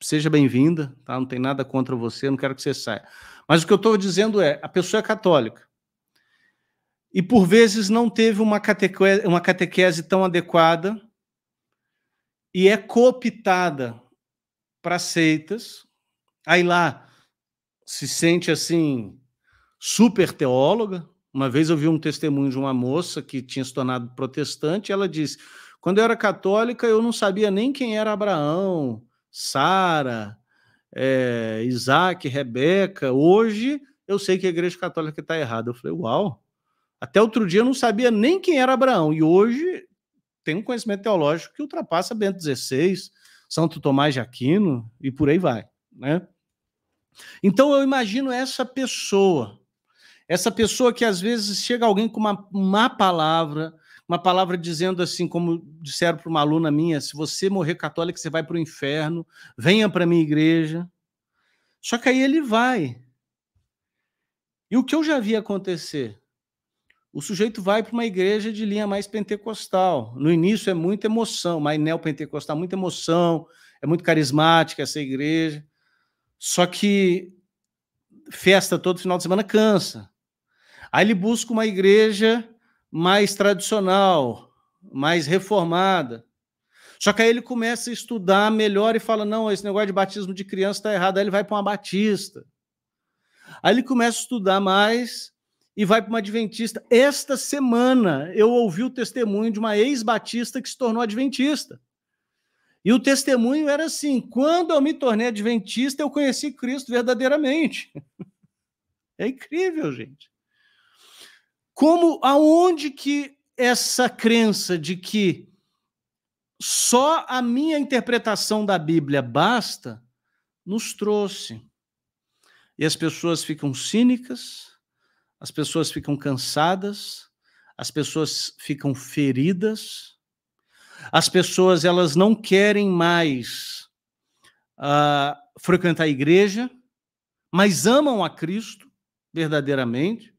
seja bem-vinda, tá? Não tem nada contra você, não quero que você saia. Mas o que eu estou dizendo é, a pessoa é católica e por vezes não teve uma catequese, uma catequese tão adequada e é cooptada para seitas. Aí lá se sente assim super teóloga. Uma vez eu vi um testemunho de uma moça que tinha se tornado protestante, ela disse: "Quando eu era católica, eu não sabia nem quem era Abraão, Sara, é, Isaac, Rebeca. Hoje eu sei que a Igreja Católica está errada. Eu falei, uau! Até outro dia eu não sabia nem quem era Abraão. E hoje tem um conhecimento teológico que ultrapassa Bento XVI, Santo Tomás de Aquino e por aí vai, né? Então eu imagino essa pessoa, essa pessoa que às vezes chega alguém com uma má palavra, uma palavra dizendo assim, como disseram para uma aluna minha: se você morrer católico, você vai para o inferno, venha para a minha igreja. Só que aí ele vai. E o que eu já vi acontecer? O sujeito vai para uma igreja de linha mais pentecostal. No início é muita emoção, mais neopentecostal, muita emoção, é muito carismática essa igreja. Só que festa todo final de semana cansa. Aí ele busca uma igreja mais tradicional, mais reformada. Só que aí ele começa a estudar melhor e fala: não, esse negócio de batismo de criança está errado. Aí ele vai para uma batista. Aí ele começa a estudar mais e vai para uma adventista. Esta semana eu ouvi o testemunho de uma ex-batista que se tornou adventista. E o testemunho era assim: quando eu me tornei adventista, eu conheci Cristo verdadeiramente. (laughs) É incrível, gente. Como aonde que essa crença de que só a minha interpretação da Bíblia basta nos trouxe. E as pessoas ficam cínicas, as pessoas ficam cansadas, as pessoas ficam feridas. As pessoas elas não querem mais uh, frequentar a igreja, mas amam a Cristo verdadeiramente.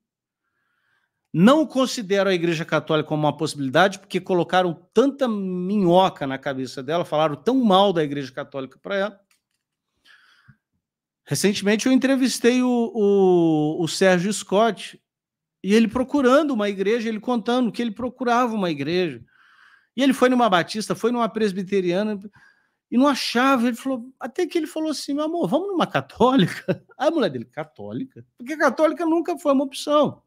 Não considero a Igreja Católica como uma possibilidade, porque colocaram tanta minhoca na cabeça dela, falaram tão mal da Igreja Católica para ela. Recentemente eu entrevistei o, o, o Sérgio Scott, e ele procurando uma igreja, ele contando que ele procurava uma igreja. E ele foi numa batista, foi numa presbiteriana e não achava. Ele falou, até que ele falou assim: meu amor, vamos numa católica. (laughs) Aí a mulher dele, católica? Porque católica nunca foi uma opção.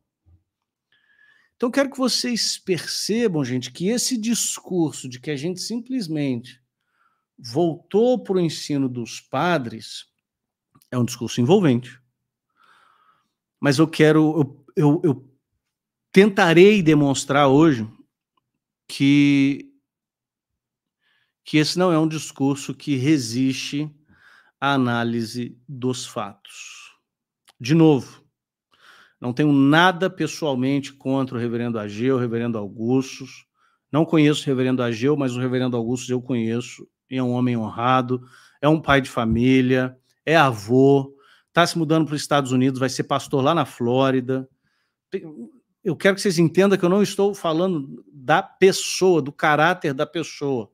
Então, quero que vocês percebam, gente, que esse discurso de que a gente simplesmente voltou para o ensino dos padres é um discurso envolvente. Mas eu quero, eu, eu, eu tentarei demonstrar hoje que que esse não é um discurso que resiste à análise dos fatos. De novo, não tenho nada pessoalmente contra o reverendo Ageu, o reverendo Augustos. Não conheço o reverendo Ageu, mas o reverendo Augustos eu conheço. É um homem honrado, é um pai de família, é avô, está se mudando para os Estados Unidos, vai ser pastor lá na Flórida. Eu quero que vocês entendam que eu não estou falando da pessoa, do caráter da pessoa.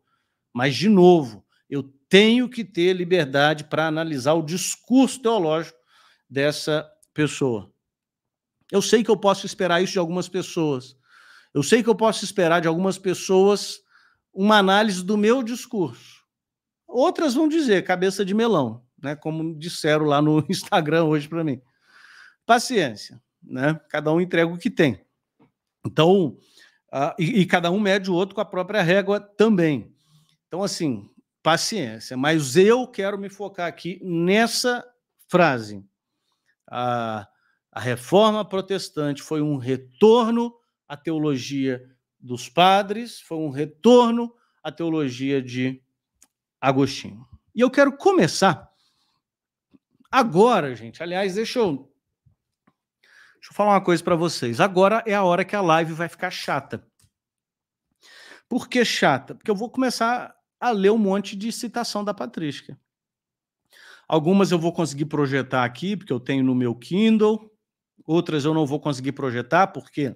Mas, de novo, eu tenho que ter liberdade para analisar o discurso teológico dessa pessoa. Eu sei que eu posso esperar isso de algumas pessoas. Eu sei que eu posso esperar de algumas pessoas uma análise do meu discurso. Outras vão dizer cabeça de melão, né? Como disseram lá no (laughs) Instagram hoje para mim. Paciência, né? Cada um entrega o que tem. Então, uh, e, e cada um mede o outro com a própria régua também. Então, assim, paciência. Mas eu quero me focar aqui nessa frase. Ah, a reforma protestante foi um retorno à teologia dos padres, foi um retorno à teologia de Agostinho. E eu quero começar agora, gente. Aliás, deixa eu, deixa eu falar uma coisa para vocês. Agora é a hora que a live vai ficar chata. Por que chata? Porque eu vou começar a ler um monte de citação da Patrística. Algumas eu vou conseguir projetar aqui, porque eu tenho no meu Kindle outras eu não vou conseguir projetar, porque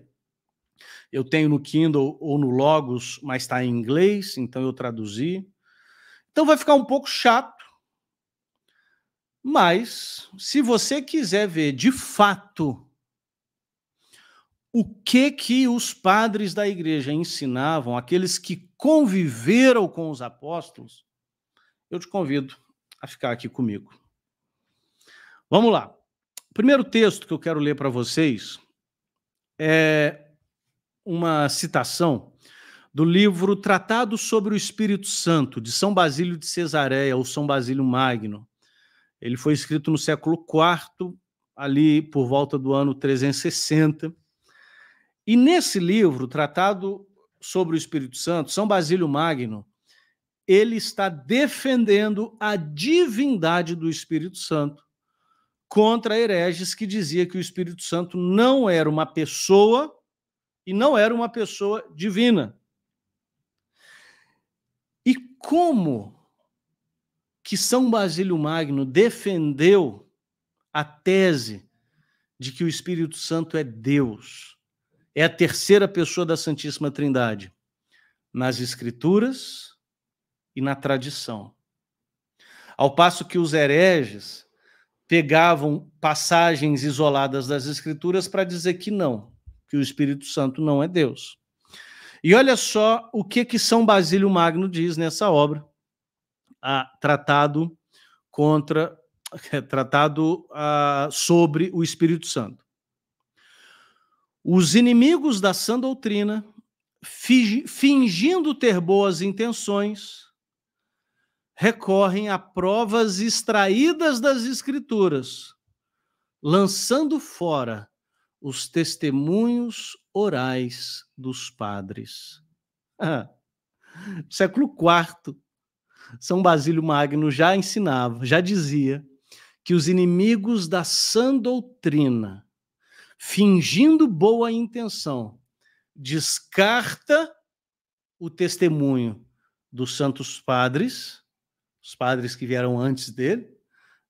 eu tenho no Kindle ou no Logos, mas está em inglês, então eu traduzi. Então vai ficar um pouco chato, mas se você quiser ver de fato o que que os padres da igreja ensinavam, aqueles que conviveram com os apóstolos, eu te convido a ficar aqui comigo. Vamos lá. O primeiro texto que eu quero ler para vocês é uma citação do livro Tratado sobre o Espírito Santo, de São Basílio de Cesareia, ou São Basílio Magno. Ele foi escrito no século IV, ali por volta do ano 360. E nesse livro, Tratado sobre o Espírito Santo, São Basílio Magno, ele está defendendo a divindade do Espírito Santo contra hereges que dizia que o Espírito Santo não era uma pessoa e não era uma pessoa divina. E como que São Basílio Magno defendeu a tese de que o Espírito Santo é Deus, é a terceira pessoa da Santíssima Trindade, nas Escrituras e na tradição. Ao passo que os hereges pegavam passagens isoladas das Escrituras para dizer que não, que o Espírito Santo não é Deus. E olha só o que, que São Basílio Magno diz nessa obra, a, tratado contra (laughs) tratado sobre o Espírito Santo. Os inimigos da sã doutrina, fingindo ter boas intenções, recorrem a provas extraídas das Escrituras, lançando fora os testemunhos orais dos padres. Ah, (laughs) século IV, São Basílio Magno já ensinava, já dizia que os inimigos da sã doutrina, fingindo boa intenção, descarta o testemunho dos santos padres os padres que vieram antes dele,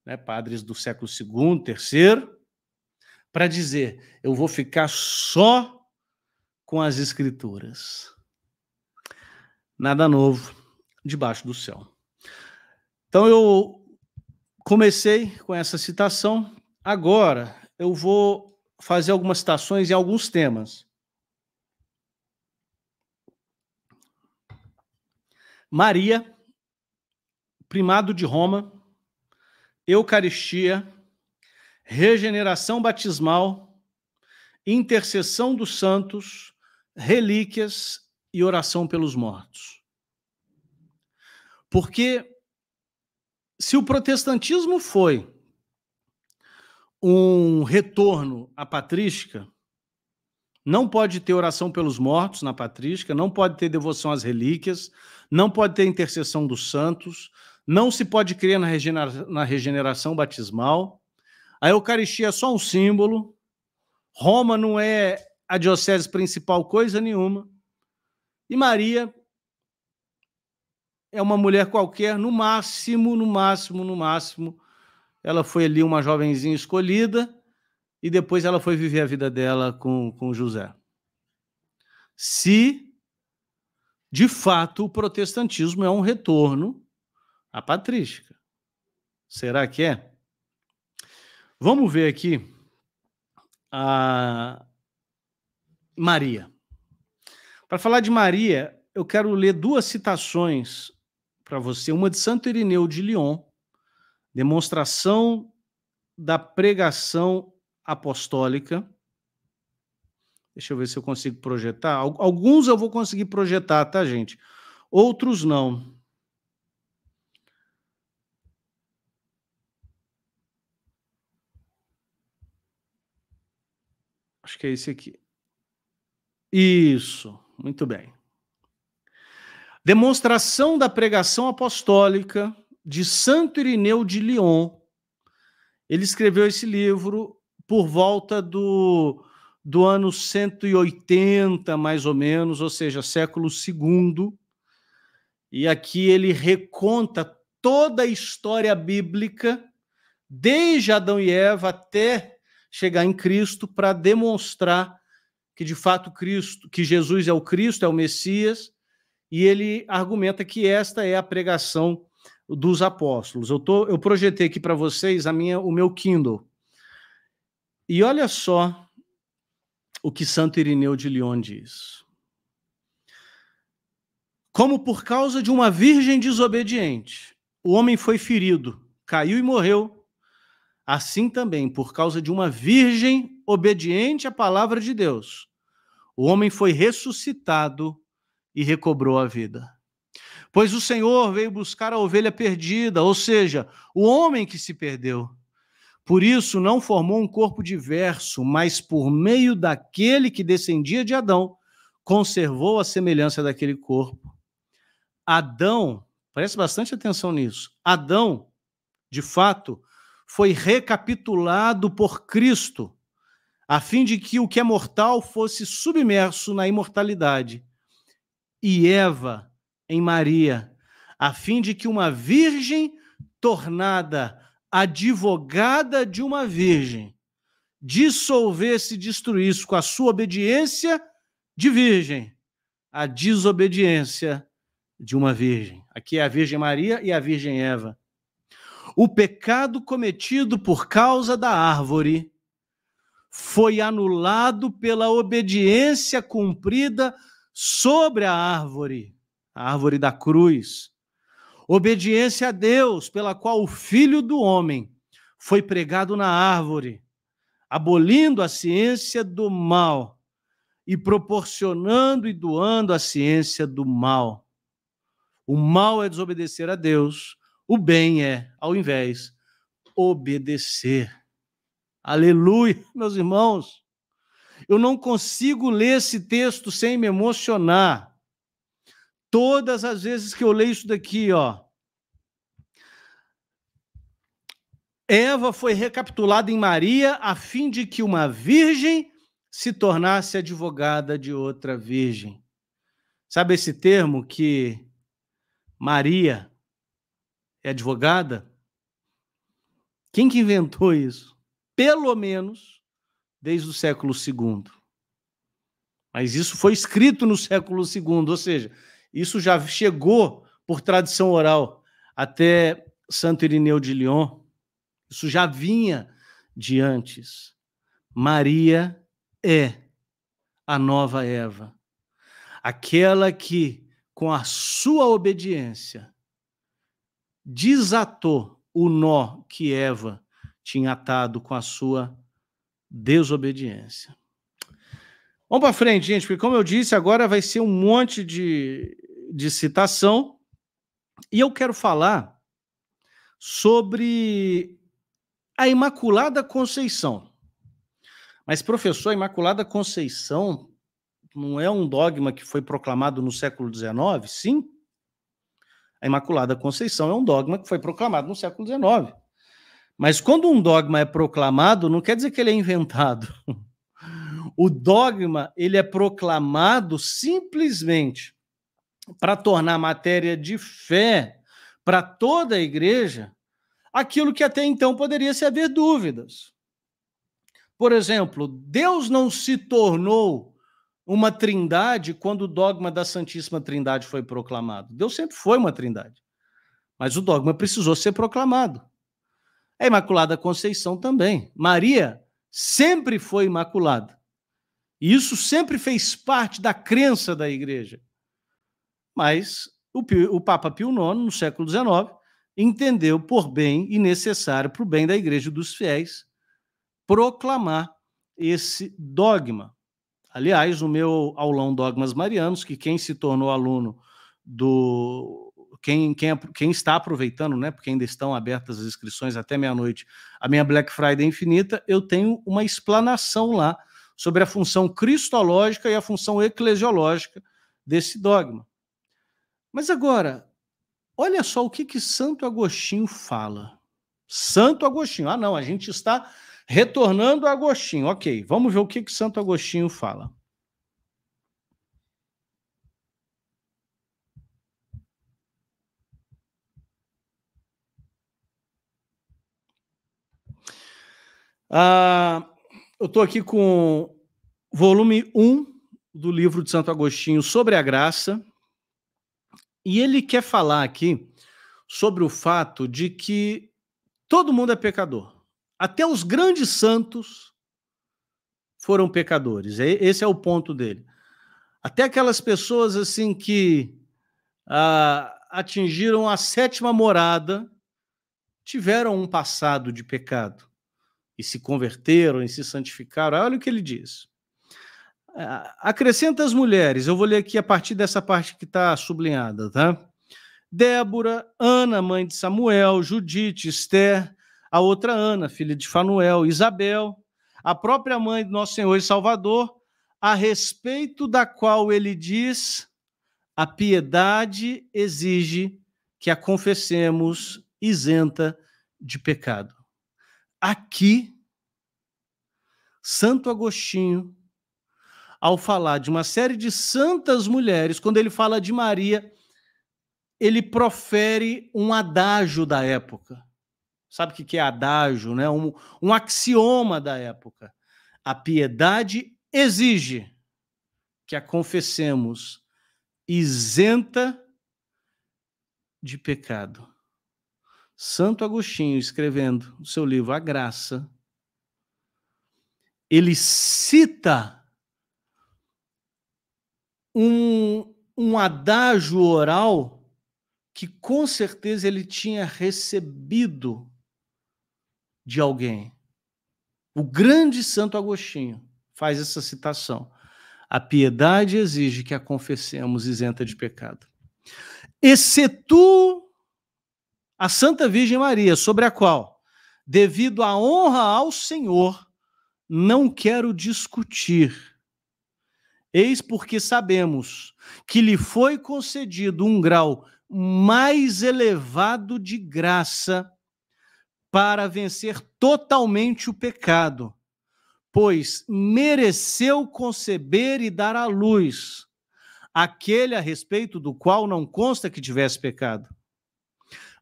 né, padres do século segundo, terceiro, para dizer: eu vou ficar só com as escrituras. Nada novo debaixo do céu. Então eu comecei com essa citação. Agora eu vou fazer algumas citações em alguns temas. Maria primado de Roma, Eucaristia, regeneração batismal, intercessão dos santos, relíquias e oração pelos mortos. Porque se o protestantismo foi um retorno à patrística, não pode ter oração pelos mortos na patrística, não pode ter devoção às relíquias, não pode ter intercessão dos santos, não se pode crer na, regenera na regeneração batismal. A Eucaristia é só um símbolo. Roma não é a diocese principal, coisa nenhuma. E Maria é uma mulher qualquer, no máximo, no máximo, no máximo. Ela foi ali uma jovenzinha escolhida e depois ela foi viver a vida dela com, com José. Se, de fato, o protestantismo é um retorno a patrística. Será que é? Vamos ver aqui a Maria. Para falar de Maria, eu quero ler duas citações para você, uma de Santo Irineu de Lyon, demonstração da pregação apostólica. Deixa eu ver se eu consigo projetar. Alguns eu vou conseguir projetar, tá, gente? Outros não. Acho que é esse aqui. Isso, muito bem. Demonstração da pregação apostólica de Santo Irineu de Lyon. Ele escreveu esse livro por volta do, do ano 180, mais ou menos, ou seja, século II. E aqui ele reconta toda a história bíblica, desde Adão e Eva até chegar em Cristo para demonstrar que de fato Cristo, que Jesus é o Cristo, é o Messias, e ele argumenta que esta é a pregação dos apóstolos. Eu, tô, eu projetei aqui para vocês a minha, o meu Kindle. E olha só o que Santo Irineu de Lyon diz. Como por causa de uma virgem desobediente, o homem foi ferido, caiu e morreu Assim também, por causa de uma virgem obediente à palavra de Deus, o homem foi ressuscitado e recobrou a vida. Pois o Senhor veio buscar a ovelha perdida, ou seja, o homem que se perdeu. Por isso não formou um corpo diverso, mas por meio daquele que descendia de Adão, conservou a semelhança daquele corpo. Adão, preste bastante atenção nisso. Adão, de fato, foi recapitulado por Cristo, a fim de que o que é mortal fosse submerso na imortalidade, e Eva em Maria, a fim de que uma virgem tornada advogada de uma virgem dissolvesse e destruísse com a sua obediência de virgem a desobediência de uma virgem. Aqui é a Virgem Maria e a Virgem Eva o pecado cometido por causa da árvore foi anulado pela obediência cumprida sobre a árvore, a árvore da cruz. Obediência a Deus, pela qual o filho do homem foi pregado na árvore, abolindo a ciência do mal e proporcionando e doando a ciência do mal. O mal é desobedecer a Deus, o bem é, ao invés, obedecer. Aleluia, (laughs) meus irmãos. Eu não consigo ler esse texto sem me emocionar. Todas as vezes que eu leio isso daqui, ó. Eva foi recapitulada em Maria a fim de que uma virgem se tornasse advogada de outra virgem. Sabe esse termo que Maria é advogada? Quem que inventou isso? Pelo menos desde o século II. Mas isso foi escrito no século II, ou seja, isso já chegou por tradição oral até Santo Irineu de Lyon. Isso já vinha de antes. Maria é a nova Eva, aquela que, com a sua obediência, desatou o nó que Eva tinha atado com a sua desobediência. Vamos para frente, gente, porque, como eu disse, agora vai ser um monte de, de citação. E eu quero falar sobre a Imaculada Conceição. Mas, professor, a Imaculada Conceição não é um dogma que foi proclamado no século XIX? Sim, a Imaculada Conceição é um dogma que foi proclamado no século XIX. Mas quando um dogma é proclamado, não quer dizer que ele é inventado. O dogma ele é proclamado simplesmente para tornar matéria de fé para toda a igreja aquilo que até então poderia se haver dúvidas. Por exemplo, Deus não se tornou uma trindade quando o dogma da Santíssima Trindade foi proclamado. Deus sempre foi uma trindade. Mas o dogma precisou ser proclamado. A Imaculada Conceição também. Maria sempre foi imaculada. E isso sempre fez parte da crença da igreja. Mas o, o Papa Pio IX, no século XIX, entendeu por bem e necessário para o bem da igreja e dos fiéis proclamar esse dogma. Aliás, no meu aulão Dogmas Marianos, que quem se tornou aluno do. Quem, quem, quem está aproveitando, né? Porque ainda estão abertas as inscrições até meia-noite, a minha Black Friday Infinita, eu tenho uma explanação lá sobre a função cristológica e a função eclesiológica desse dogma. Mas agora, olha só o que, que Santo Agostinho fala. Santo Agostinho, ah, não, a gente está Retornando a Agostinho, ok. Vamos ver o que, que Santo Agostinho fala. Ah, eu estou aqui com volume 1 do livro de Santo Agostinho sobre a graça. E ele quer falar aqui sobre o fato de que todo mundo é pecador até os grandes santos foram pecadores. Esse é o ponto dele. Até aquelas pessoas assim que ah, atingiram a sétima morada tiveram um passado de pecado e se converteram e se santificaram. Olha o que ele diz. Ah, acrescenta as mulheres, eu vou ler aqui a partir dessa parte que está sublinhada, tá? Débora, Ana, mãe de Samuel, Judite, Esther, a outra Ana, filha de Fanuel, Isabel, a própria mãe do nosso Senhor e Salvador, a respeito da qual ele diz: a piedade exige que a confessemos isenta de pecado. Aqui, Santo Agostinho, ao falar de uma série de santas mulheres, quando ele fala de Maria, ele profere um adágio da época Sabe o que é adágio, né? Um, um axioma da época. A piedade exige que a confessemos isenta de pecado. Santo Agostinho, escrevendo o seu livro A Graça, ele cita um, um adágio oral que com certeza ele tinha recebido de alguém. O grande Santo Agostinho faz essa citação. A piedade exige que a confessemos isenta de pecado. Excetu a Santa Virgem Maria, sobre a qual, devido à honra ao Senhor, não quero discutir. Eis porque sabemos que lhe foi concedido um grau mais elevado de graça para vencer totalmente o pecado, pois mereceu conceber e dar à luz aquele a respeito do qual não consta que tivesse pecado.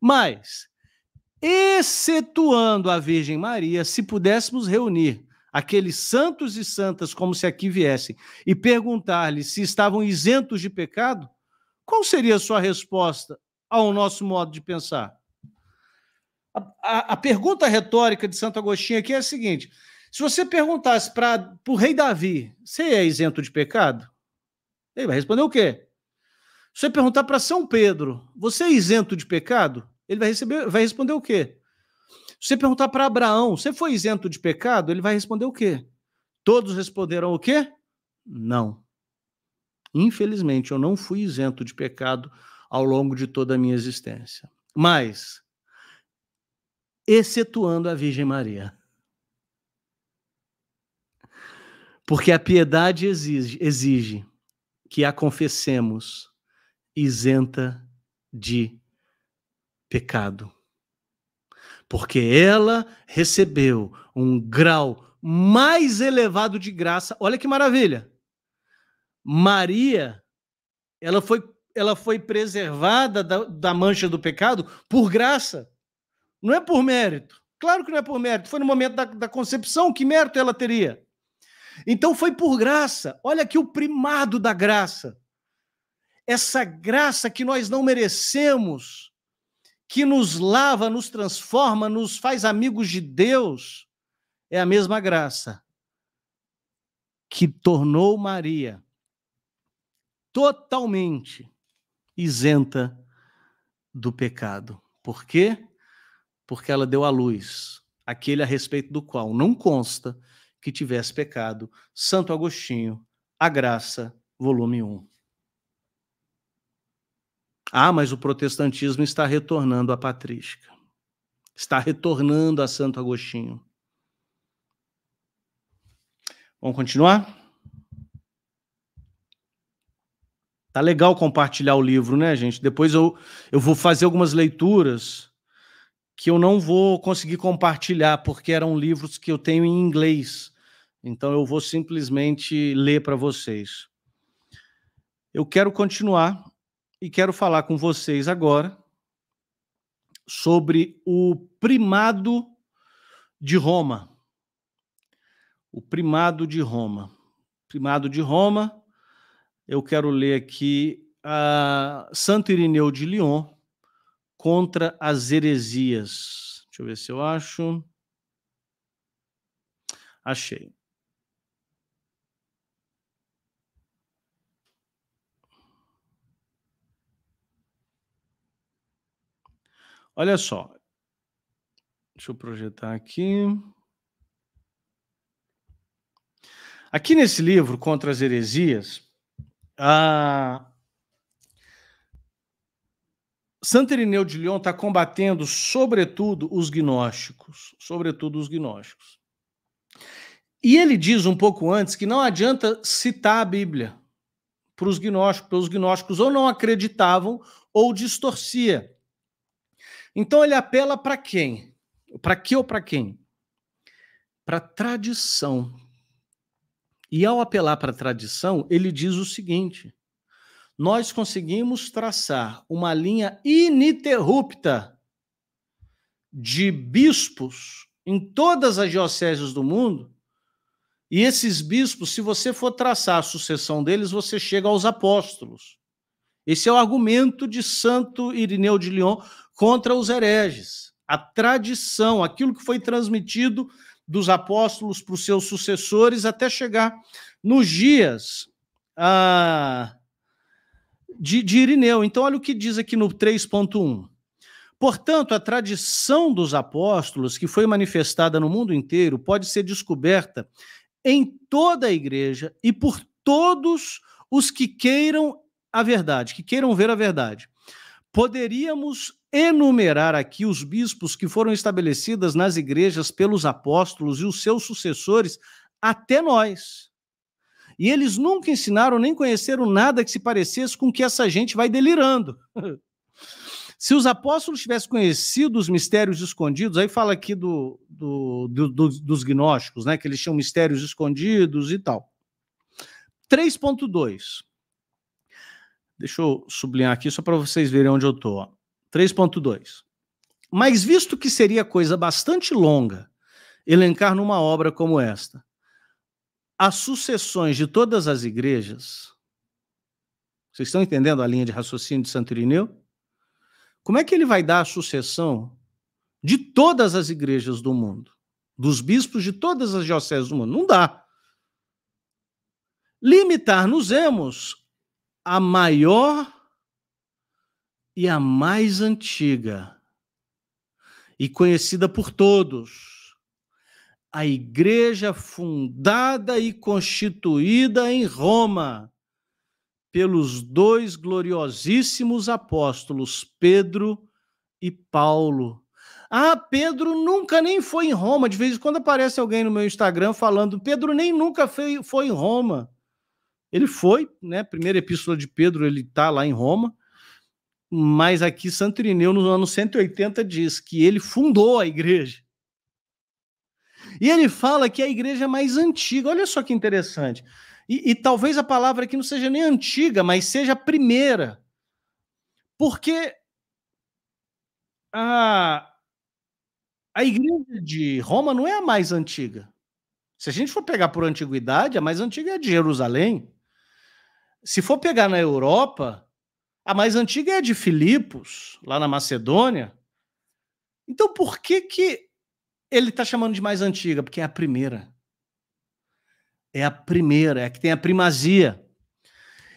Mas, excetuando a Virgem Maria, se pudéssemos reunir aqueles santos e santas como se aqui viessem e perguntar-lhes se estavam isentos de pecado, qual seria a sua resposta ao nosso modo de pensar? A, a, a pergunta retórica de Santo Agostinho aqui é a seguinte: se você perguntasse para o rei Davi, você é isento de pecado? Ele vai responder o quê? Se você perguntar para São Pedro, você é isento de pecado? Ele vai, receber, vai responder o quê? Se você perguntar para Abraão, você foi isento de pecado? Ele vai responder o quê? Todos responderam o quê? Não. Infelizmente, eu não fui isento de pecado ao longo de toda a minha existência. Mas excetuando a Virgem Maria. Porque a piedade exige, exige que a confessemos isenta de pecado. Porque ela recebeu um grau mais elevado de graça. Olha que maravilha! Maria, ela foi, ela foi preservada da, da mancha do pecado por graça. Não é por mérito. Claro que não é por mérito. Foi no momento da, da concepção, que mérito ela teria? Então foi por graça. Olha aqui o primado da graça. Essa graça que nós não merecemos, que nos lava, nos transforma, nos faz amigos de Deus, é a mesma graça que tornou Maria totalmente isenta do pecado. Por quê? porque ela deu à luz aquele a respeito do qual não consta que tivesse pecado. Santo Agostinho, A Graça, volume 1. Ah, mas o protestantismo está retornando à patrística. Está retornando a Santo Agostinho. Vamos continuar? Tá legal compartilhar o livro, né, gente? Depois eu, eu vou fazer algumas leituras que eu não vou conseguir compartilhar, porque eram livros que eu tenho em inglês. Então eu vou simplesmente ler para vocês. Eu quero continuar e quero falar com vocês agora sobre o primado de Roma. O primado de Roma. Primado de Roma, eu quero ler aqui a Santo Irineu de Lyon, contra as heresias. Deixa eu ver se eu acho. Achei. Olha só. Deixa eu projetar aqui. Aqui nesse livro, Contra as Heresias, a Santo Irineu de Lyon está combatendo, sobretudo, os gnósticos. Sobretudo os gnósticos. E ele diz um pouco antes que não adianta citar a Bíblia para os gnósticos, porque os gnósticos ou não acreditavam ou distorcia. Então ele apela para quem? Para que ou para quem? Para tradição. E ao apelar para tradição, ele diz o seguinte: nós conseguimos traçar uma linha ininterrupta de bispos em todas as dioceses do mundo. E esses bispos, se você for traçar a sucessão deles, você chega aos apóstolos. Esse é o argumento de Santo Irineu de Lyon contra os hereges. A tradição, aquilo que foi transmitido dos apóstolos para os seus sucessores até chegar nos dias ah, de, de Irineu. Então, olha o que diz aqui no 3.1. Portanto, a tradição dos apóstolos, que foi manifestada no mundo inteiro, pode ser descoberta em toda a igreja e por todos os que queiram a verdade, que queiram ver a verdade. Poderíamos enumerar aqui os bispos que foram estabelecidas nas igrejas pelos apóstolos e os seus sucessores até nós. E eles nunca ensinaram nem conheceram nada que se parecesse com o que essa gente vai delirando. (laughs) se os apóstolos tivessem conhecido os mistérios escondidos, aí fala aqui do, do, do, dos gnósticos, né? Que eles tinham mistérios escondidos e tal. 3.2. Deixa eu sublinhar aqui só para vocês verem onde eu estou. 3.2. Mas visto que seria coisa bastante longa elencar numa obra como esta, as sucessões de todas as igrejas. Vocês estão entendendo a linha de raciocínio de Santo Irineu? Como é que ele vai dar a sucessão de todas as igrejas do mundo, dos bispos de todas as dioceses do mundo? Não dá. Limitar-nos-emos a maior e a mais antiga e conhecida por todos a igreja fundada e constituída em Roma pelos dois gloriosíssimos apóstolos, Pedro e Paulo. Ah, Pedro nunca nem foi em Roma. De vez em quando aparece alguém no meu Instagram falando: Pedro nem nunca foi, foi em Roma. Ele foi, né? Primeira epístola de Pedro, ele está lá em Roma. Mas aqui, Santo Irineu, no ano 180, diz que ele fundou a igreja. E ele fala que é a igreja mais antiga. Olha só que interessante. E, e talvez a palavra aqui não seja nem antiga, mas seja a primeira. Porque a, a igreja de Roma não é a mais antiga. Se a gente for pegar por antiguidade, a mais antiga é a de Jerusalém. Se for pegar na Europa, a mais antiga é a de Filipos, lá na Macedônia. Então, por que que ele está chamando de mais antiga, porque é a primeira. É a primeira, é a que tem a primazia.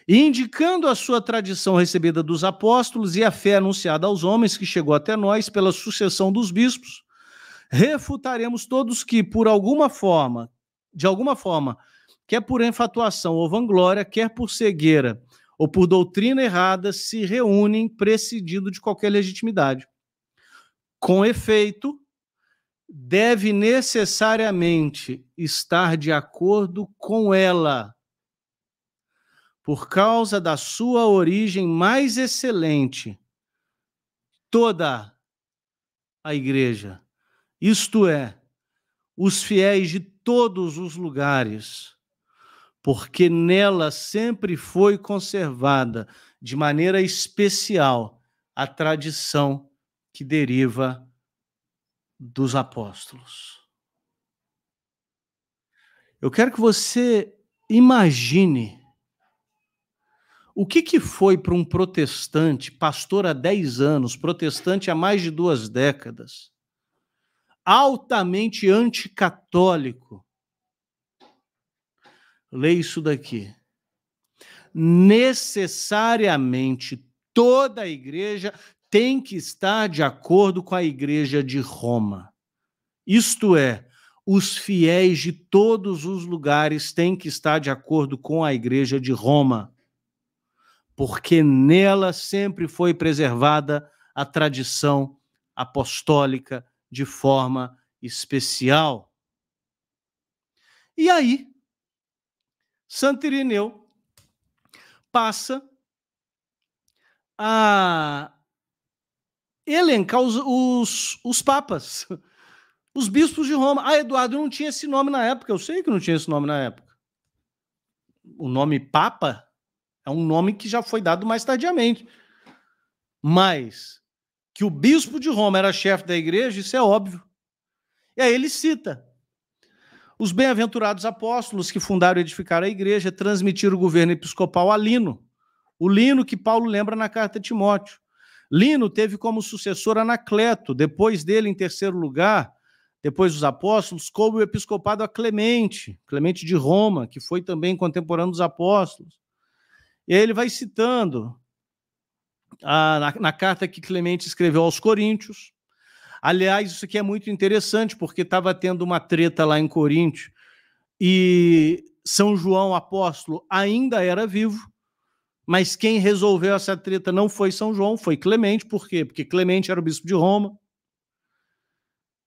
E indicando a sua tradição recebida dos apóstolos e a fé anunciada aos homens que chegou até nós pela sucessão dos bispos, refutaremos todos que, por alguma forma, de alguma forma, quer por enfatuação ou vanglória, quer por cegueira ou por doutrina errada, se reúnem precedido de qualquer legitimidade. Com efeito, deve necessariamente estar de acordo com ela, por causa da sua origem mais excelente, toda a igreja, isto é, os fiéis de todos os lugares, porque nela sempre foi conservada de maneira especial a tradição que deriva dos apóstolos. Eu quero que você imagine o que, que foi para um protestante, pastor há 10 anos, protestante há mais de duas décadas, altamente anticatólico. Leia isso daqui. Necessariamente toda a igreja tem que estar de acordo com a Igreja de Roma. Isto é, os fiéis de todos os lugares têm que estar de acordo com a Igreja de Roma, porque nela sempre foi preservada a tradição apostólica de forma especial. E aí, Santo Irineu passa a elencar os, os, os papas, (laughs) os bispos de Roma. Ah, Eduardo, não tinha esse nome na época. Eu sei que não tinha esse nome na época. O nome papa é um nome que já foi dado mais tardiamente. Mas que o bispo de Roma era chefe da igreja, isso é óbvio. E aí ele cita os bem-aventurados apóstolos que fundaram e edificaram a igreja transmitiram o governo episcopal a Lino, o Lino que Paulo lembra na carta a Timóteo. Lino teve como sucessor Anacleto, depois dele, em terceiro lugar, depois dos apóstolos, coube o episcopado a Clemente, Clemente de Roma, que foi também contemporâneo dos apóstolos. E ele vai citando a, na, na carta que Clemente escreveu aos Coríntios. Aliás, isso aqui é muito interessante, porque estava tendo uma treta lá em Coríntio e São João apóstolo ainda era vivo. Mas quem resolveu essa treta não foi São João, foi Clemente. Por quê? Porque Clemente era o bispo de Roma.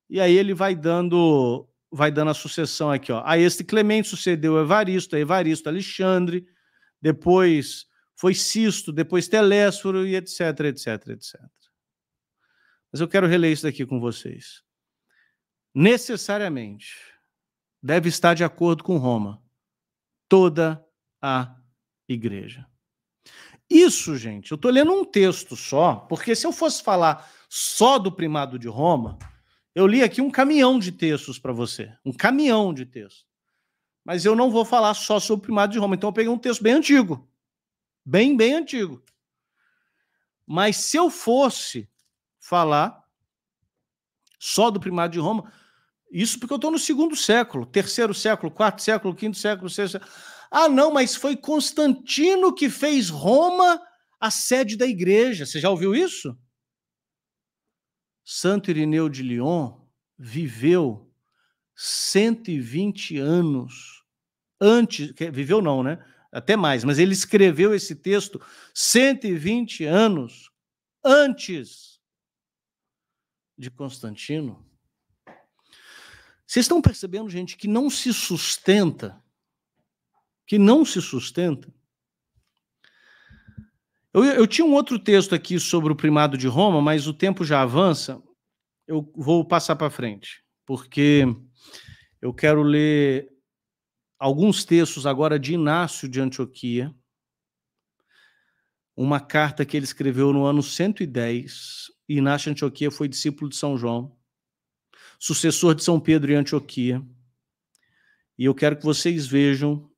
E aí ele vai dando vai dando a sucessão aqui, ó. A este Clemente sucedeu Evaristo, Evaristo Alexandre, depois foi Sisto, depois Telésforo e etc, etc, etc. Mas eu quero reler isso daqui com vocês. Necessariamente deve estar de acordo com Roma toda a igreja. Isso, gente, eu estou lendo um texto só, porque se eu fosse falar só do primado de Roma, eu li aqui um caminhão de textos para você, um caminhão de textos. Mas eu não vou falar só sobre o primado de Roma, então eu peguei um texto bem antigo. Bem, bem antigo. Mas se eu fosse falar só do primado de Roma, isso porque eu estou no segundo século, terceiro século, quarto século, quinto século, sexto século. Ah, não, mas foi Constantino que fez Roma a sede da igreja. Você já ouviu isso? Santo Irineu de Lyon viveu 120 anos antes, viveu não, né? Até mais, mas ele escreveu esse texto 120 anos antes de Constantino. Vocês estão percebendo, gente, que não se sustenta que não se sustenta. Eu, eu, tinha um outro texto aqui sobre o primado de Roma, mas o tempo já avança. Eu vou passar para frente, porque eu quero ler alguns textos agora de Inácio de Antioquia, uma carta que ele escreveu no ano 110. E Inácio de Antioquia foi discípulo de São João, sucessor de São Pedro em Antioquia. E eu quero que vocês vejam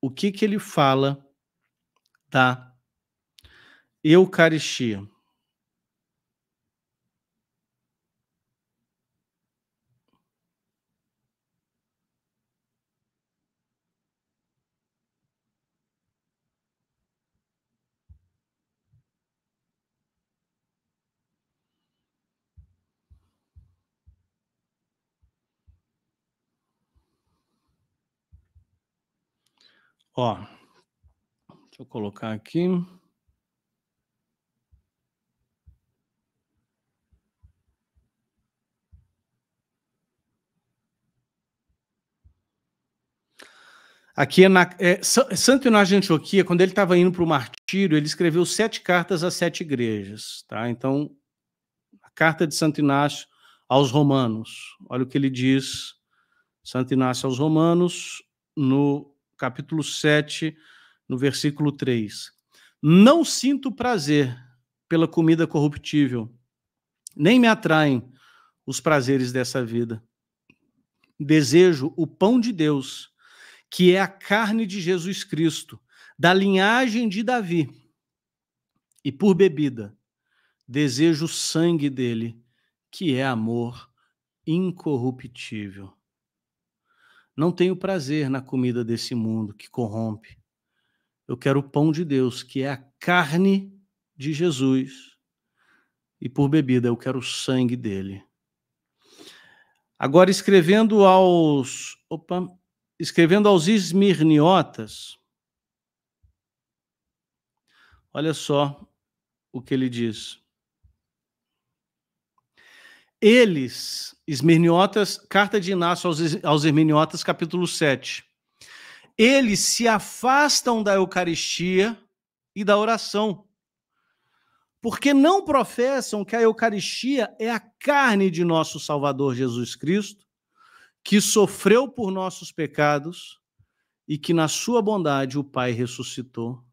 o que, que ele fala da Eucaristia. Ó, deixa eu colocar aqui. Aqui é na, é, Santo Inácio de Antioquia, quando ele estava indo para o martírio, ele escreveu sete cartas às sete igrejas. Tá? Então, a carta de Santo Inácio aos Romanos. Olha o que ele diz, Santo Inácio aos Romanos, no capítulo 7, no versículo 3. Não sinto prazer pela comida corruptível, nem me atraem os prazeres dessa vida. Desejo o pão de Deus, que é a carne de Jesus Cristo, da linhagem de Davi. E por bebida, desejo o sangue dele, que é amor incorruptível. Não tenho prazer na comida desse mundo que corrompe. Eu quero o pão de Deus, que é a carne de Jesus. E por bebida eu quero o sangue dele. Agora escrevendo aos, opa, escrevendo aos Esmirniotas, olha só o que ele diz. Eles, Esmirniotas, carta de Inácio aos, aos capítulo 7. Eles se afastam da Eucaristia e da oração, porque não professam que a Eucaristia é a carne de nosso Salvador Jesus Cristo, que sofreu por nossos pecados e que, na sua bondade, o Pai ressuscitou.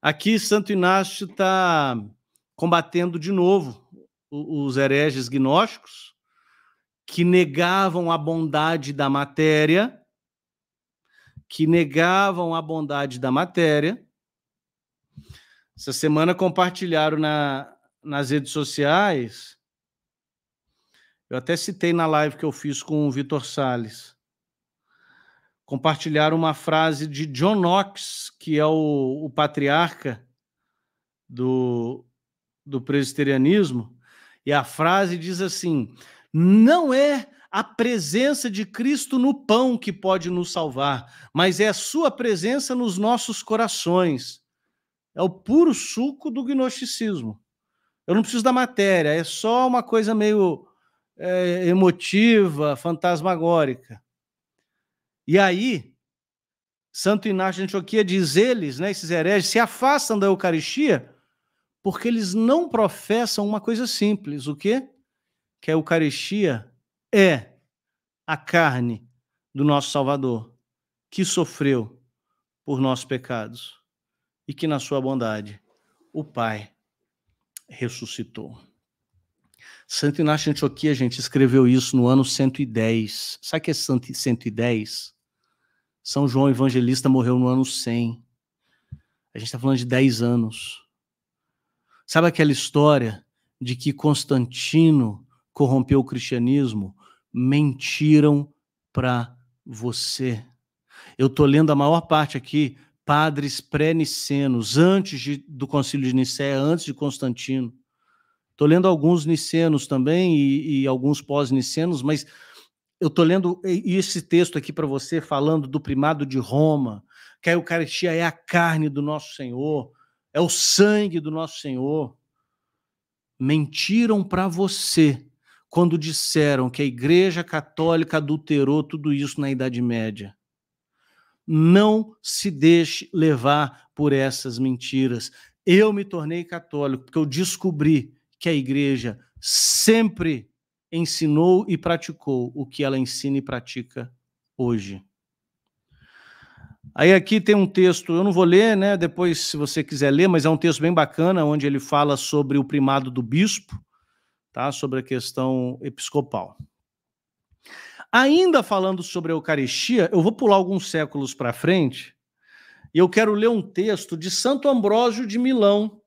Aqui, Santo Inácio está combatendo de novo os hereges gnósticos, que negavam a bondade da matéria, que negavam a bondade da matéria. Essa semana compartilharam na, nas redes sociais. Eu até citei na live que eu fiz com o Vitor Sales. Compartilharam uma frase de John Knox, que é o, o patriarca do, do presbiterianismo, e a frase diz assim: não é a presença de Cristo no pão que pode nos salvar, mas é a sua presença nos nossos corações. É o puro suco do gnosticismo. Eu não preciso da matéria, é só uma coisa meio é, emotiva, fantasmagórica. E aí, Santo Inácio de Antioquia diz: eles, né, esses hereges, se afastam da Eucaristia porque eles não professam uma coisa simples, o quê? Que a Eucaristia é a carne do nosso Salvador, que sofreu por nossos pecados e que, na sua bondade, o Pai ressuscitou. Santo Inácio de Antioquia, gente, escreveu isso no ano 110. Sabe o que é 110? São João Evangelista morreu no ano 100. A gente está falando de 10 anos. Sabe aquela história de que Constantino corrompeu o cristianismo? Mentiram para você. Eu estou lendo a maior parte aqui, padres pré-nicenos, antes de, do concílio de Nicéia, antes de Constantino. Estou lendo alguns nicenos também e, e alguns pós-nicenos, mas eu estou lendo esse texto aqui para você falando do primado de Roma, que a Eucaristia é a carne do nosso Senhor, é o sangue do nosso Senhor. Mentiram para você quando disseram que a Igreja Católica adulterou tudo isso na Idade Média. Não se deixe levar por essas mentiras. Eu me tornei católico porque eu descobri que a Igreja sempre ensinou e praticou o que ela ensina e pratica hoje. Aí aqui tem um texto, eu não vou ler, né? Depois, se você quiser ler, mas é um texto bem bacana, onde ele fala sobre o primado do bispo, tá? Sobre a questão episcopal. Ainda falando sobre a Eucaristia, eu vou pular alguns séculos para frente e eu quero ler um texto de Santo Ambrósio de Milão.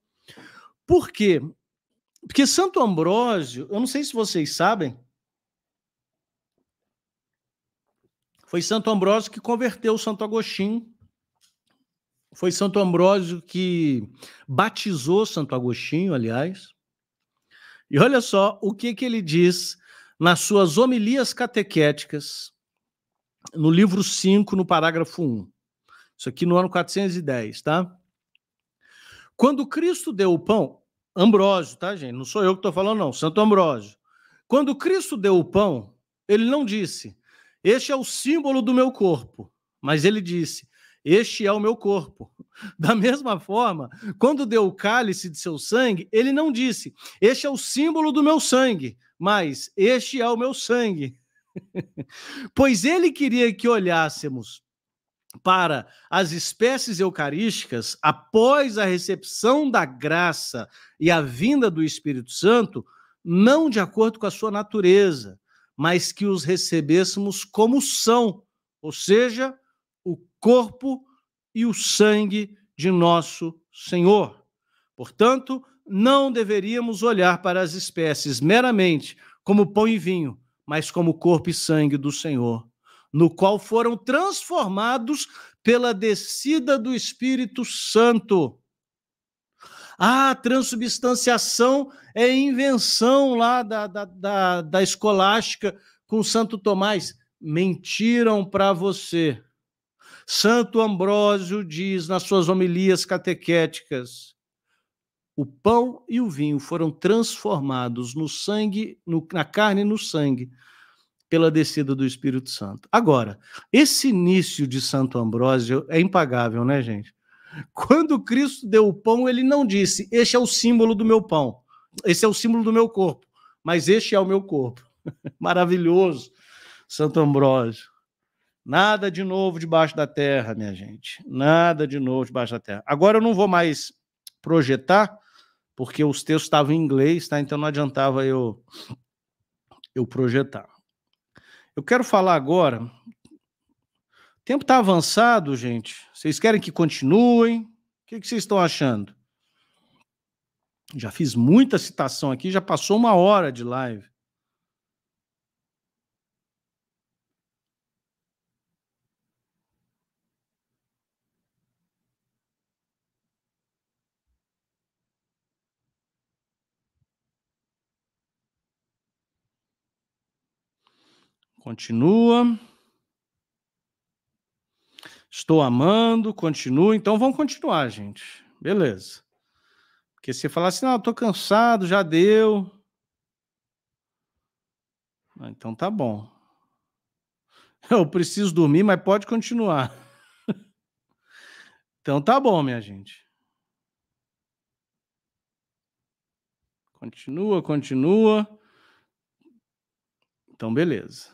Por quê? Porque Santo Ambrósio, eu não sei se vocês sabem, Foi Santo Ambrósio que converteu Santo Agostinho. Foi Santo Ambrósio que batizou Santo Agostinho, aliás. E olha só o que, que ele diz nas suas homilias catequéticas, no livro 5, no parágrafo 1. Isso aqui no ano 410, tá? Quando Cristo deu o pão, Ambrósio, tá, gente? Não sou eu que estou falando, não, Santo Ambrósio. Quando Cristo deu o pão, ele não disse, este é o símbolo do meu corpo. Mas ele disse: Este é o meu corpo. (laughs) Da mesma forma, quando deu o cálice de seu sangue, ele não disse: Este é o símbolo do meu sangue, mas este é o meu sangue. (laughs) pois ele queria que olhássemos para as espécies eucarísticas após a recepção da graça e a vinda do Espírito Santo, não de acordo com a sua natureza, mas que os recebêssemos como são, ou seja, o corpo e o sangue de nosso Senhor. Portanto, não deveríamos olhar para as espécies meramente como pão e vinho, mas como corpo e sangue do Senhor, no qual foram transformados pela descida do Espírito Santo ah, transubstanciação é invenção lá da, da, da, da escolástica com Santo Tomás. Mentiram para você. Santo Ambrósio diz nas suas homilias catequéticas: o pão e o vinho foram transformados no sangue, no, na carne e no sangue, pela descida do Espírito Santo. Agora, esse início de Santo Ambrósio é impagável, né, gente? Quando Cristo deu o pão, ele não disse: Este é o símbolo do meu pão, esse é o símbolo do meu corpo, mas este é o meu corpo. (laughs) Maravilhoso, Santo Ambrósio. Nada de novo debaixo da terra, minha gente. Nada de novo debaixo da terra. Agora eu não vou mais projetar, porque os textos estavam em inglês, tá? Então não adiantava eu eu projetar. Eu quero falar agora tempo está avançado, gente. Vocês querem que continuem? O que, que vocês estão achando? Já fiz muita citação aqui, já passou uma hora de live. Continua. Estou amando, continuo, então vamos continuar, gente. Beleza. Porque se falar assim, não, estou cansado, já deu. Ah, então tá bom. (laughs) Eu preciso dormir, mas pode continuar. (laughs) então tá bom, minha gente. Continua, continua. Então, beleza.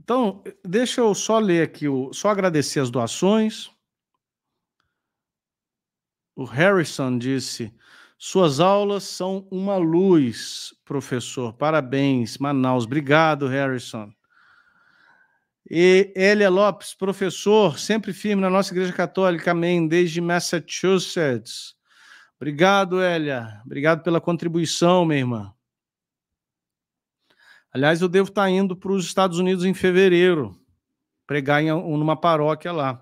Então, deixa eu só ler aqui, o, só agradecer as doações. O Harrison disse: Suas aulas são uma luz, professor. Parabéns, Manaus. Obrigado, Harrison. E Elia Lopes, professor, sempre firme na nossa Igreja Católica, amém, desde Massachusetts. Obrigado, Elia. Obrigado pela contribuição, minha irmã. Aliás, eu devo estar tá indo para os Estados Unidos em fevereiro, pregar em uma paróquia lá.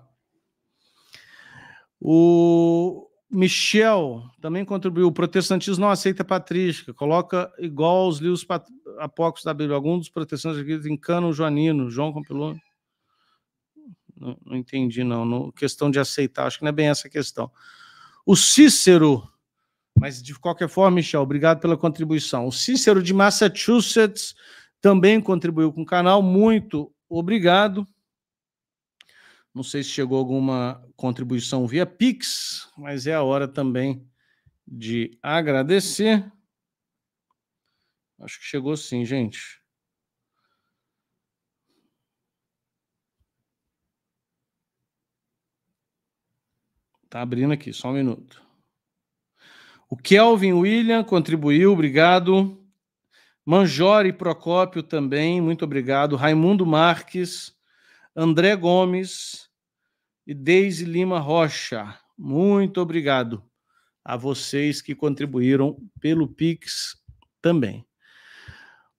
O Michel também contribuiu. O protestantismo não aceita a patrística, coloca igual os livros apócrifos da Bíblia. Alguns dos protestantes aqui encanam o Joanino, João compilou. Não, não entendi, não. No Questão de aceitar, acho que não é bem essa questão. O Cícero, mas de qualquer forma, Michel, obrigado pela contribuição. O Cícero de Massachusetts também contribuiu com o canal. Muito obrigado. Não sei se chegou alguma contribuição via Pix, mas é a hora também de agradecer. Acho que chegou sim, gente. Tá abrindo aqui, só um minuto. O Kelvin William contribuiu, obrigado. Manjore Procópio também, muito obrigado. Raimundo Marques, André Gomes e Deise Lima Rocha, muito obrigado a vocês que contribuíram pelo Pix também.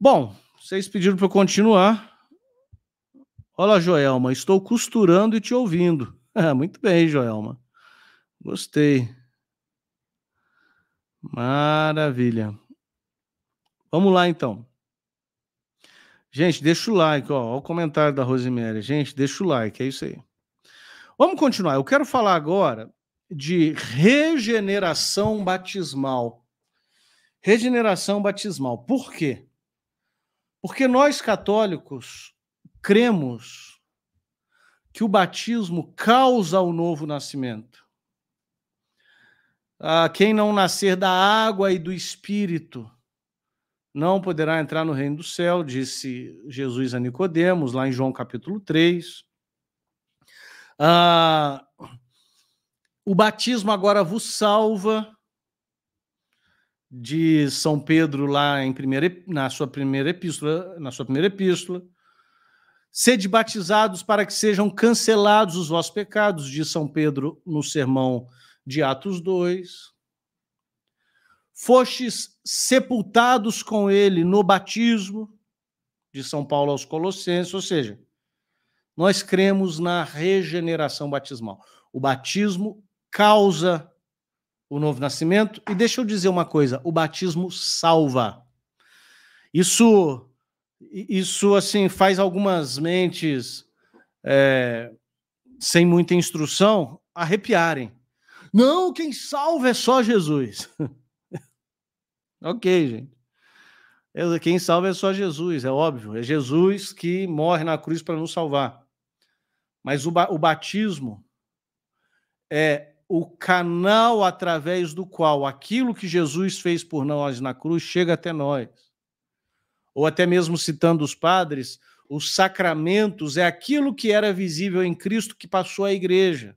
Bom, vocês pediram para eu continuar. Olá, Joelma, estou costurando e te ouvindo. (laughs) Muito bem, Joelma. Gostei. Maravilha. Vamos lá então. Gente, deixa o like, ó, o comentário da Rosemary. Gente, deixa o like, é isso aí. Vamos continuar. Eu quero falar agora de regeneração batismal. Regeneração batismal. Por quê? Porque nós católicos cremos que o batismo causa o novo nascimento. Ah, quem não nascer da água e do espírito não poderá entrar no reino do céu, disse Jesus a Nicodemos, lá em João capítulo 3. Ah, o batismo agora vos salva, de São Pedro lá em primeira, na sua primeira epístola, na sua primeira epístola. Sede batizados para que sejam cancelados os vossos pecados, diz São Pedro no sermão de Atos 2. Fostes sepultados com ele no batismo de São Paulo aos Colossenses, ou seja, nós cremos na regeneração batismal. O batismo causa o novo nascimento e deixa eu dizer uma coisa, o batismo salva. Isso isso assim faz algumas mentes é, sem muita instrução arrepiarem. Não, quem salva é só Jesus. (laughs) Ok, gente. É, quem salva é só Jesus, é óbvio. É Jesus que morre na cruz para nos salvar. Mas o, ba o batismo é o canal através do qual aquilo que Jesus fez por nós na cruz chega até nós. Ou até mesmo citando os padres, os sacramentos é aquilo que era visível em Cristo que passou à igreja.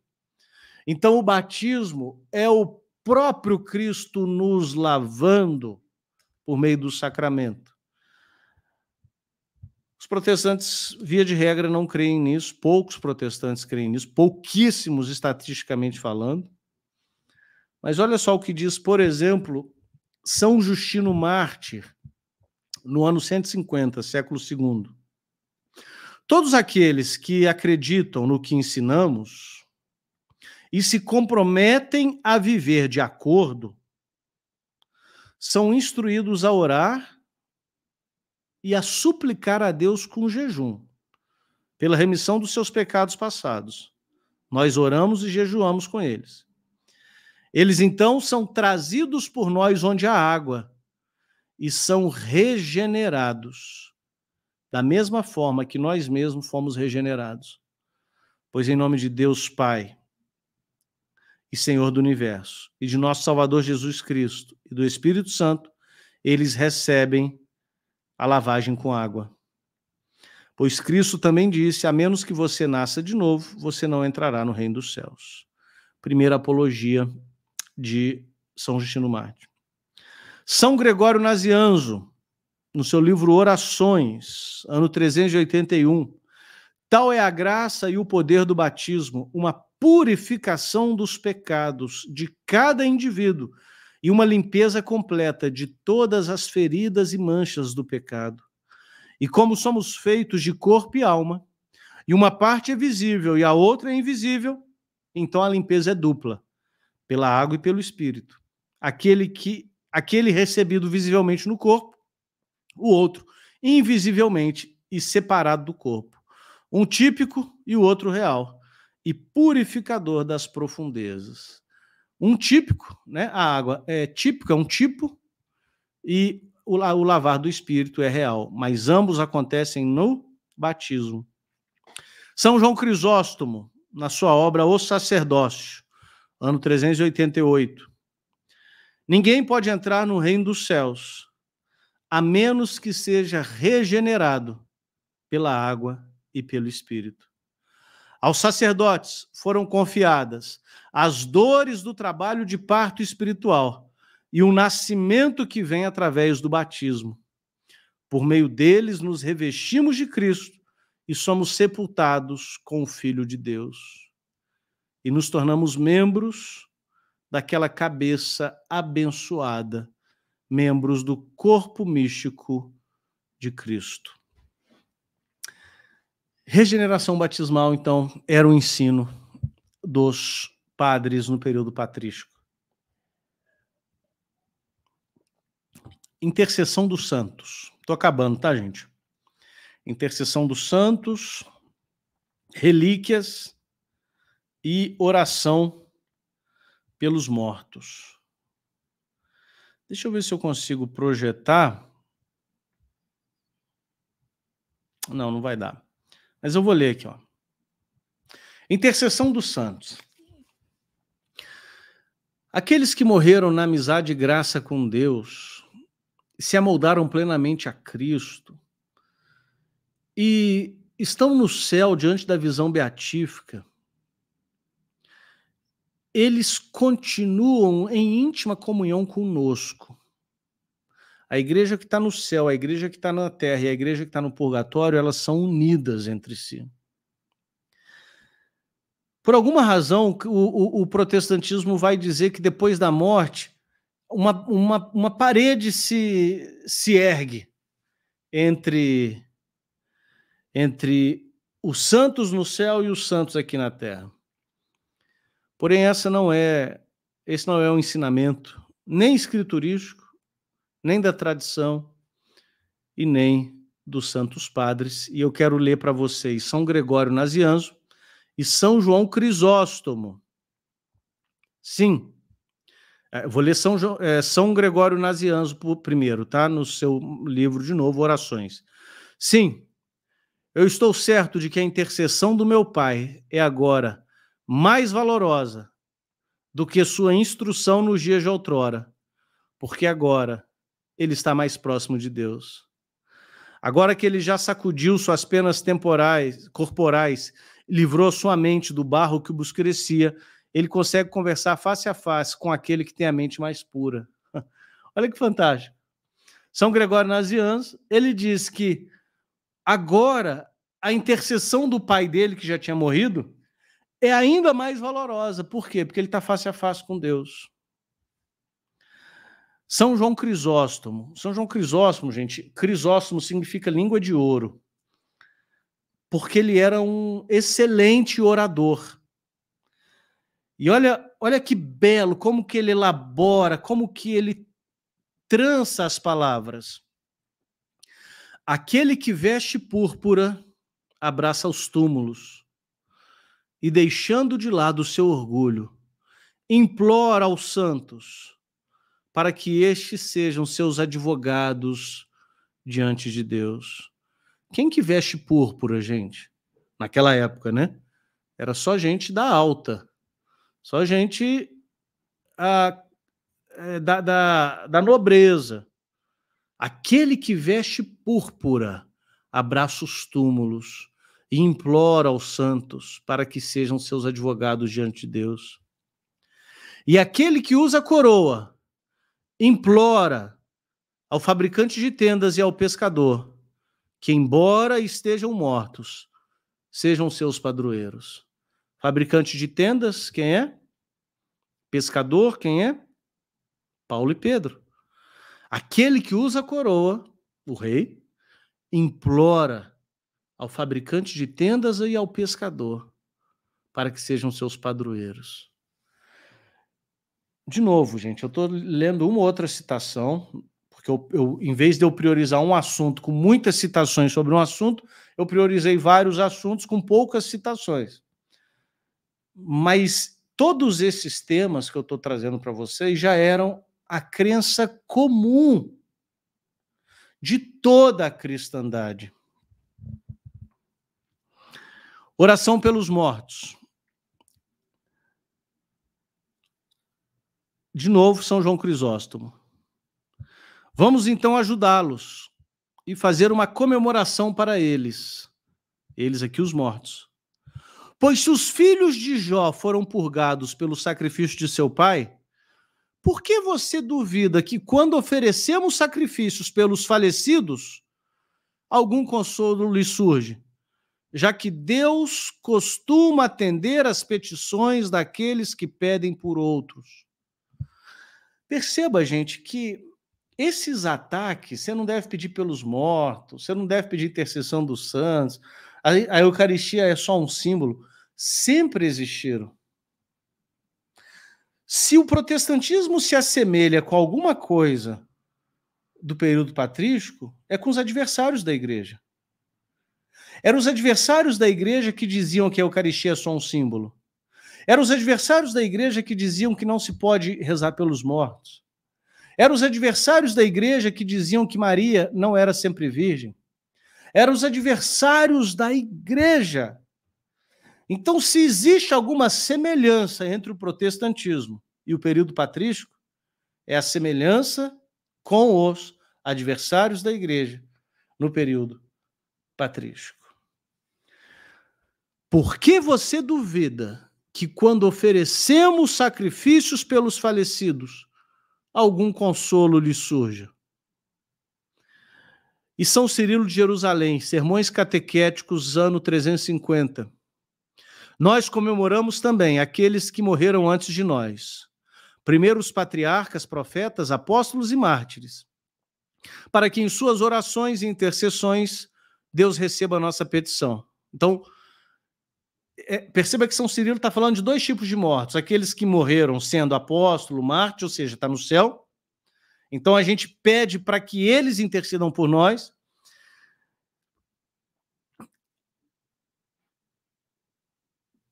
Então, o batismo é o próprio Cristo nos lavando por meio do sacramento. Os protestantes, via de regra, não creem nisso, poucos protestantes creem nisso, pouquíssimos estatisticamente falando. Mas olha só o que diz, por exemplo, São Justino Mártir, no ano 150, século II. Todos aqueles que acreditam no que ensinamos, e se comprometem a viver de acordo são instruídos a orar e a suplicar a Deus com jejum pela remissão dos seus pecados passados. Nós oramos e jejuamos com eles. Eles então são trazidos por nós onde há água e são regenerados, da mesma forma que nós mesmos fomos regenerados. Pois em nome de Deus Pai, e Senhor do universo, e de nosso Salvador Jesus Cristo e do Espírito Santo, eles recebem a lavagem com água. Pois Cristo também disse: a menos que você nasça de novo, você não entrará no reino dos céus. Primeira apologia de São Justino Marte. São Gregório Nazianzo, no seu livro Orações, ano 381, tal é a graça e o poder do batismo, uma purificação dos pecados de cada indivíduo e uma limpeza completa de todas as feridas e manchas do pecado. E como somos feitos de corpo e alma, e uma parte é visível e a outra é invisível, então a limpeza é dupla, pela água e pelo espírito. Aquele que aquele recebido visivelmente no corpo, o outro invisivelmente e separado do corpo. Um típico e o outro real e purificador das profundezas. Um típico, né? A água é típica, é um tipo, e o, o lavar do espírito é real, mas ambos acontecem no batismo. São João Crisóstomo, na sua obra O Sacerdócio, ano 388. Ninguém pode entrar no reino dos céus a menos que seja regenerado pela água e pelo espírito. Aos sacerdotes foram confiadas as dores do trabalho de parto espiritual e o nascimento que vem através do batismo. Por meio deles, nos revestimos de Cristo e somos sepultados com o Filho de Deus. E nos tornamos membros daquela cabeça abençoada, membros do corpo místico de Cristo. Regeneração batismal, então, era o ensino dos padres no período patrístico. Intercessão dos santos. Estou acabando, tá, gente? Intercessão dos santos, relíquias e oração pelos mortos. Deixa eu ver se eu consigo projetar. Não, não vai dar. Mas eu vou ler aqui, ó. Intercessão dos santos. Aqueles que morreram na amizade e graça com Deus, se amoldaram plenamente a Cristo e estão no céu diante da visão beatífica, eles continuam em íntima comunhão conosco a igreja que está no céu, a igreja que está na terra e a igreja que está no purgatório, elas são unidas entre si. Por alguma razão, o, o, o protestantismo vai dizer que depois da morte, uma, uma, uma parede se, se ergue entre, entre os santos no céu e os santos aqui na terra. Porém, essa não é, esse não é um ensinamento nem escriturístico, nem da tradição e nem dos santos padres. E eu quero ler para vocês São Gregório Nazianzo e São João Crisóstomo. Sim, é, vou ler São, é, São Gregório Nazianzo primeiro, tá? No seu livro de novo, Orações. Sim, eu estou certo de que a intercessão do meu Pai é agora mais valorosa do que sua instrução nos dias de outrora, porque agora ele está mais próximo de Deus. Agora que ele já sacudiu suas penas temporais, corporais, livrou sua mente do barro que o buscurecia, ele consegue conversar face a face com aquele que tem a mente mais pura. (laughs) Olha que fantástico. São Gregório Nazianzo, ele diz que agora a intercessão do pai dele, que já tinha morrido, é ainda mais valorosa. Por quê? Porque ele está face a face com Deus. São João Crisóstomo. São João Crisóstomo, gente, Crisóstomo significa língua de ouro, porque ele era um excelente orador. E olha, olha que belo, como que ele elabora, como que ele trança as palavras. Aquele que veste púrpura abraça os túmulos e deixando de lado o seu orgulho, implora aos santos para que estes sejam seus advogados diante de Deus. Quem que veste púrpura, gente? Naquela época, né? Era só gente da alta, só gente a, é, da, da, da nobreza. Aquele que veste púrpura abraça os túmulos e implora aos santos para que sejam seus advogados diante de Deus. E aquele que usa coroa implora ao fabricante de tendas e ao pescador que, embora estejam mortos, sejam seus padroeiros. Fabricante de tendas, quem é? Pescador, quem é? Paulo e Pedro. Aquele que usa a coroa, o rei, implora ao fabricante de tendas e ao pescador para que sejam seus padroeiros de novo, gente, eu estou lendo uma outra citação, porque eu, eu, em vez de eu priorizar um assunto com muitas citações sobre um assunto, eu priorizei vários assuntos com poucas citações. Mas todos esses temas que eu estou trazendo para vocês já eram a crença comum de toda a cristandade. Oração pelos mortos. De novo, São João Crisóstomo. Vamos então ajudá-los e fazer uma comemoração para eles, eles aqui os mortos. Pois se os filhos de Jó foram purgados pelo sacrifício de seu pai, por que você duvida que quando oferecemos sacrifícios pelos falecidos, algum consolo lhe surge? Já que Deus costuma atender às petições daqueles que pedem por outros. Perceba, gente, que esses ataques, você não deve pedir pelos mortos, você não deve pedir intercessão dos santos, a, a Eucaristia é só um símbolo, sempre existiram. Se o protestantismo se assemelha com alguma coisa do período patrístico, é com os adversários da igreja. Eram os adversários da igreja que diziam que a Eucaristia é só um símbolo. Eram os adversários da igreja que diziam que não se pode rezar pelos mortos. Eram os adversários da igreja que diziam que Maria não era sempre virgem. Eram os adversários da igreja. Então, se existe alguma semelhança entre o protestantismo e o período patrístico, é a semelhança com os adversários da igreja no período patrístico. Por que você duvida que quando oferecemos sacrifícios pelos falecidos, algum consolo lhe surja. E São Cirilo de Jerusalém, Sermões Catequéticos, ano 350. Nós comemoramos também aqueles que morreram antes de nós. Primeiro os patriarcas, profetas, apóstolos e mártires, para que em suas orações e intercessões Deus receba a nossa petição. Então, é, perceba que São Cirilo está falando de dois tipos de mortos: aqueles que morreram sendo apóstolo, Marte, ou seja, está no céu. Então a gente pede para que eles intercedam por nós.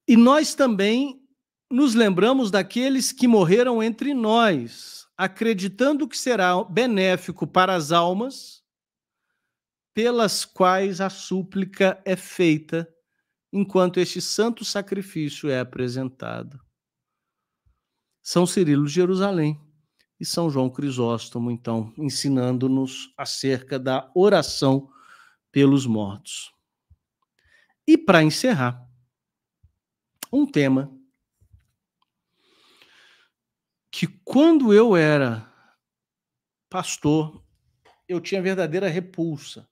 E nós também nos lembramos daqueles que morreram entre nós, acreditando que será benéfico para as almas pelas quais a súplica é feita enquanto este santo sacrifício é apresentado. São Cirilo de Jerusalém e São João Crisóstomo, então, ensinando-nos acerca da oração pelos mortos. E para encerrar, um tema que quando eu era pastor, eu tinha verdadeira repulsa.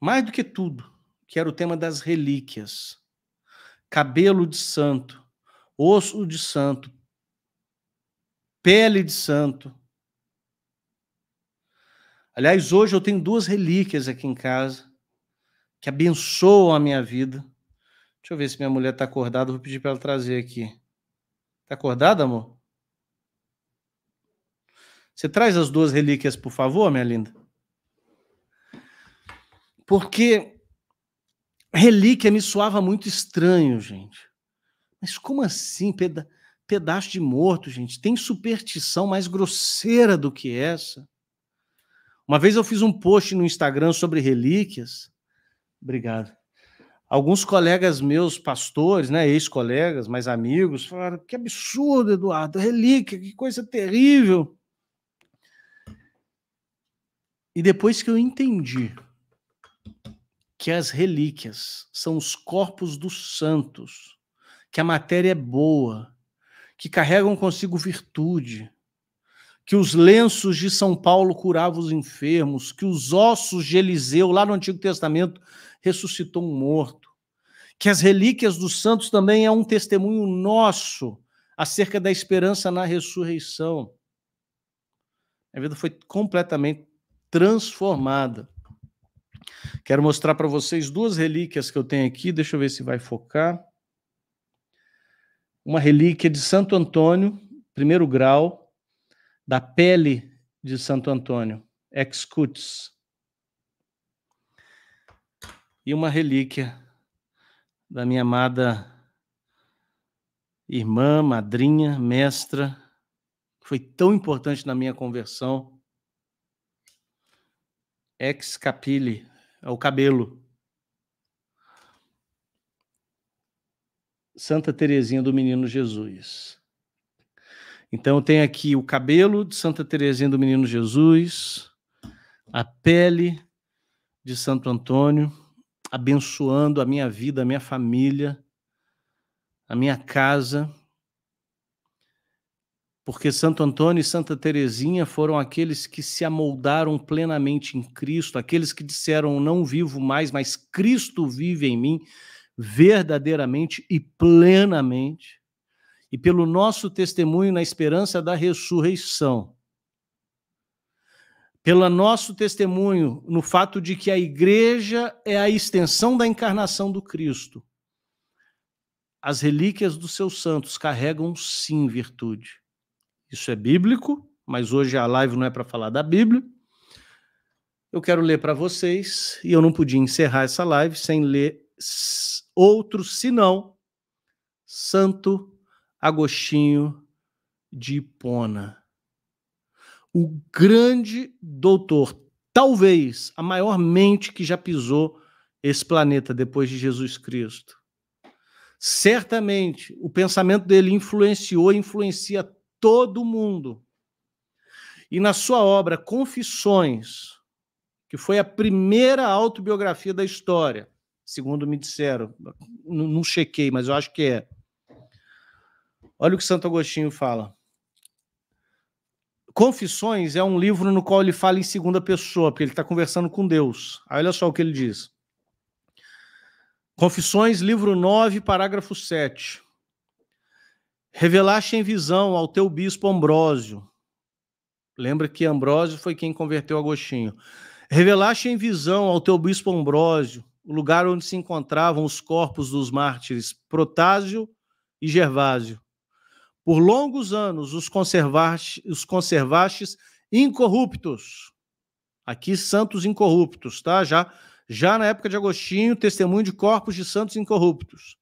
Mais do que tudo que era o tema das relíquias. Cabelo de santo, osso de santo, pele de santo. Aliás, hoje eu tenho duas relíquias aqui em casa que abençoam a minha vida. Deixa eu ver se minha mulher está acordada, vou pedir para ela trazer aqui. Está acordada, amor? Você traz as duas relíquias, por favor, minha linda? Porque relíquia me soava muito estranho, gente. Mas como assim? Peda pedaço de morto, gente. Tem superstição mais grosseira do que essa. Uma vez eu fiz um post no Instagram sobre relíquias. Obrigado. Alguns colegas meus, pastores, né, ex-colegas, mais amigos, falaram: que absurdo, Eduardo, relíquia, que coisa terrível. E depois que eu entendi que as relíquias são os corpos dos santos, que a matéria é boa, que carregam consigo virtude, que os lenços de São Paulo curavam os enfermos, que os ossos de Eliseu, lá no Antigo Testamento, ressuscitou um morto, que as relíquias dos santos também é um testemunho nosso acerca da esperança na ressurreição. A vida foi completamente transformada Quero mostrar para vocês duas relíquias que eu tenho aqui, deixa eu ver se vai focar. Uma relíquia de Santo Antônio, primeiro grau, da pele de Santo Antônio, excutis. E uma relíquia da minha amada irmã, madrinha, mestra, que foi tão importante na minha conversão, ex Capile, é o cabelo. Santa Terezinha do Menino Jesus. Então tem aqui o cabelo de Santa Terezinha do Menino Jesus, a pele de Santo Antônio, abençoando a minha vida, a minha família, a minha casa porque Santo Antônio e Santa Teresinha foram aqueles que se amoldaram plenamente em Cristo, aqueles que disseram: Não vivo mais, mas Cristo vive em mim, verdadeiramente e plenamente. E pelo nosso testemunho na esperança da ressurreição, pelo nosso testemunho no fato de que a igreja é a extensão da encarnação do Cristo, as relíquias dos seus santos carregam sim virtude isso é bíblico, mas hoje a live não é para falar da Bíblia. Eu quero ler para vocês, e eu não podia encerrar essa live sem ler outro senão Santo Agostinho de Hipona. O grande doutor, talvez a maior mente que já pisou esse planeta depois de Jesus Cristo. Certamente o pensamento dele influenciou e influencia todo mundo. E na sua obra Confissões, que foi a primeira autobiografia da história, segundo me disseram, não, chequei, mas eu acho que é. Olha o que Santo Agostinho fala. Confissões é um livro no qual ele fala em segunda pessoa, porque ele está conversando com Deus. Aí olha só o que ele diz. Confissões, livro 9, parágrafo 7. Revelaste em visão ao teu bispo Ambrósio. Lembra que Ambrósio foi quem converteu Agostinho. Revelaste em visão ao teu bispo Ambrósio o lugar onde se encontravam os corpos dos mártires Protásio e Gervásio. Por longos anos os conservaste, os conservastes incorruptos. Aqui santos incorruptos, tá? Já já na época de Agostinho, testemunho de corpos de santos incorruptos.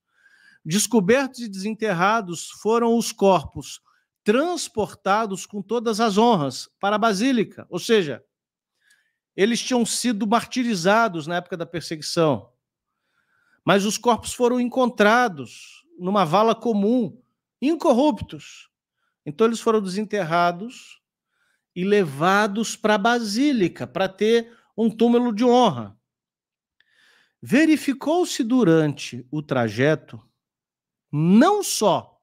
Descobertos e desenterrados foram os corpos transportados com todas as honras para a Basílica, ou seja, eles tinham sido martirizados na época da perseguição. Mas os corpos foram encontrados numa vala comum, incorruptos. Então eles foram desenterrados e levados para a Basílica para ter um túmulo de honra. Verificou-se durante o trajeto não só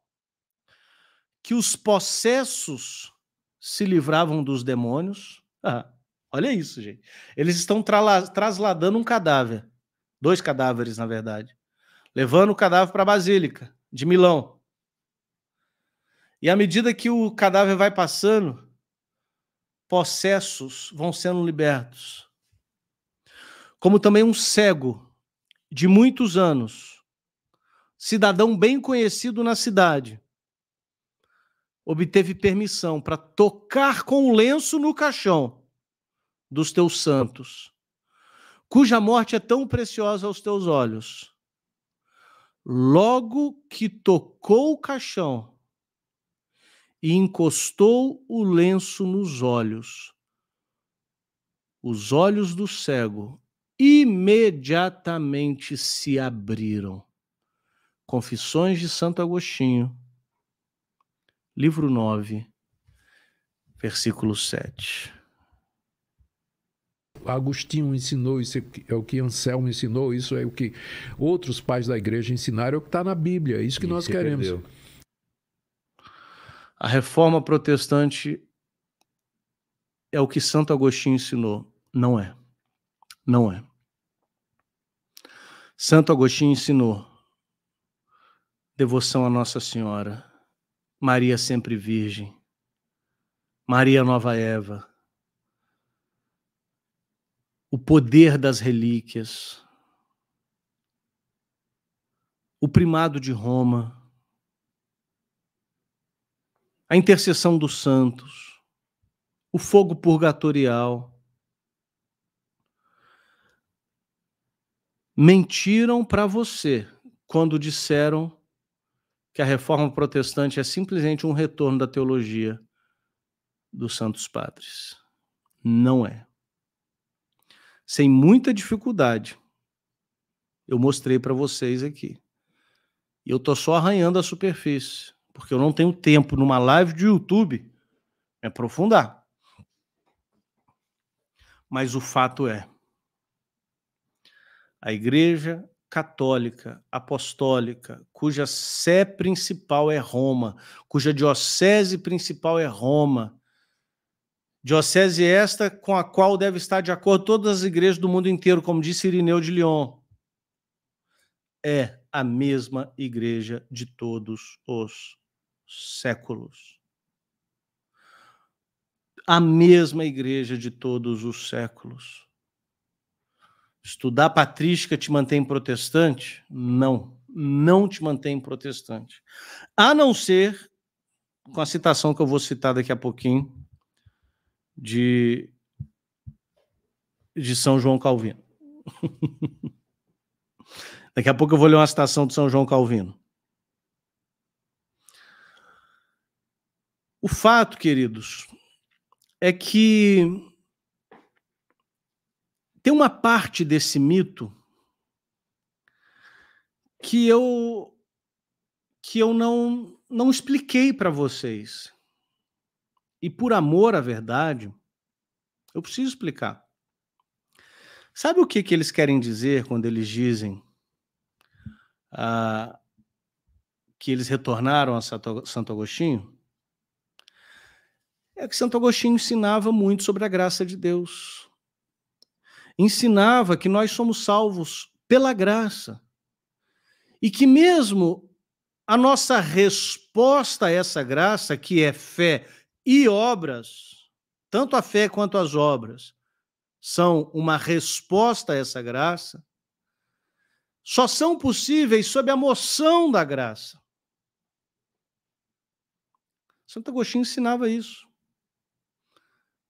que os possessos se livravam dos demônios, ah, olha isso, gente. Eles estão trasladando um cadáver, dois cadáveres, na verdade, levando o cadáver para a Basílica de Milão. E à medida que o cadáver vai passando, possessos vão sendo libertos. Como também um cego de muitos anos cidadão bem conhecido na cidade, obteve permissão para tocar com o lenço no caixão dos teus santos, cuja morte é tão preciosa aos teus olhos. Logo que tocou o caixão e encostou o lenço nos olhos, os olhos do cego imediatamente se abriram Confissões de Santo Agostinho, livro 9, versículo 7. Agostinho ensinou, isso é, é o que Anselmo ensinou, isso é o que outros pais da igreja ensinaram, é o que está na Bíblia, é isso que e nós queremos. Perdeu. A reforma protestante é o que Santo Agostinho ensinou. Não é. Não é. Santo Agostinho ensinou devoção a Nossa Senhora, Maria Sempre Virgem, Maria Nova Eva, o poder das relíquias, o primado de Roma, a intercessão dos santos, o fogo purgatorial. Mentiram para você quando disseram que a reforma protestante é simplesmente um retorno da teologia dos Santos Padres. Não é. Sem muita dificuldade, eu mostrei para vocês aqui. E eu tô só arranhando a superfície, porque eu não tenho tempo numa live de YouTube me aprofundar. Mas o fato é, a igreja católica, apostólica, cuja sé principal é Roma, cuja diocese principal é Roma. Diocese esta com a qual deve estar de acordo todas as igrejas do mundo inteiro, como disse Irineu de Lyon. É a mesma igreja de todos os séculos. A mesma igreja de todos os séculos. Estudar patrística te mantém protestante? Não, não te mantém protestante. A não ser com a citação que eu vou citar daqui a pouquinho de, de São João Calvino. (laughs) daqui a pouco eu vou ler uma citação de São João Calvino. O fato, queridos, é que tem uma parte desse mito que eu que eu não não expliquei para vocês. E por amor à verdade, eu preciso explicar. Sabe o que, que eles querem dizer quando eles dizem ah, que eles retornaram a Santo Agostinho? É que Santo Agostinho ensinava muito sobre a graça de Deus ensinava que nós somos salvos pela graça. E que mesmo a nossa resposta a essa graça, que é fé e obras, tanto a fé quanto as obras, são uma resposta a essa graça, só são possíveis sob a moção da graça. Santo Agostinho ensinava isso.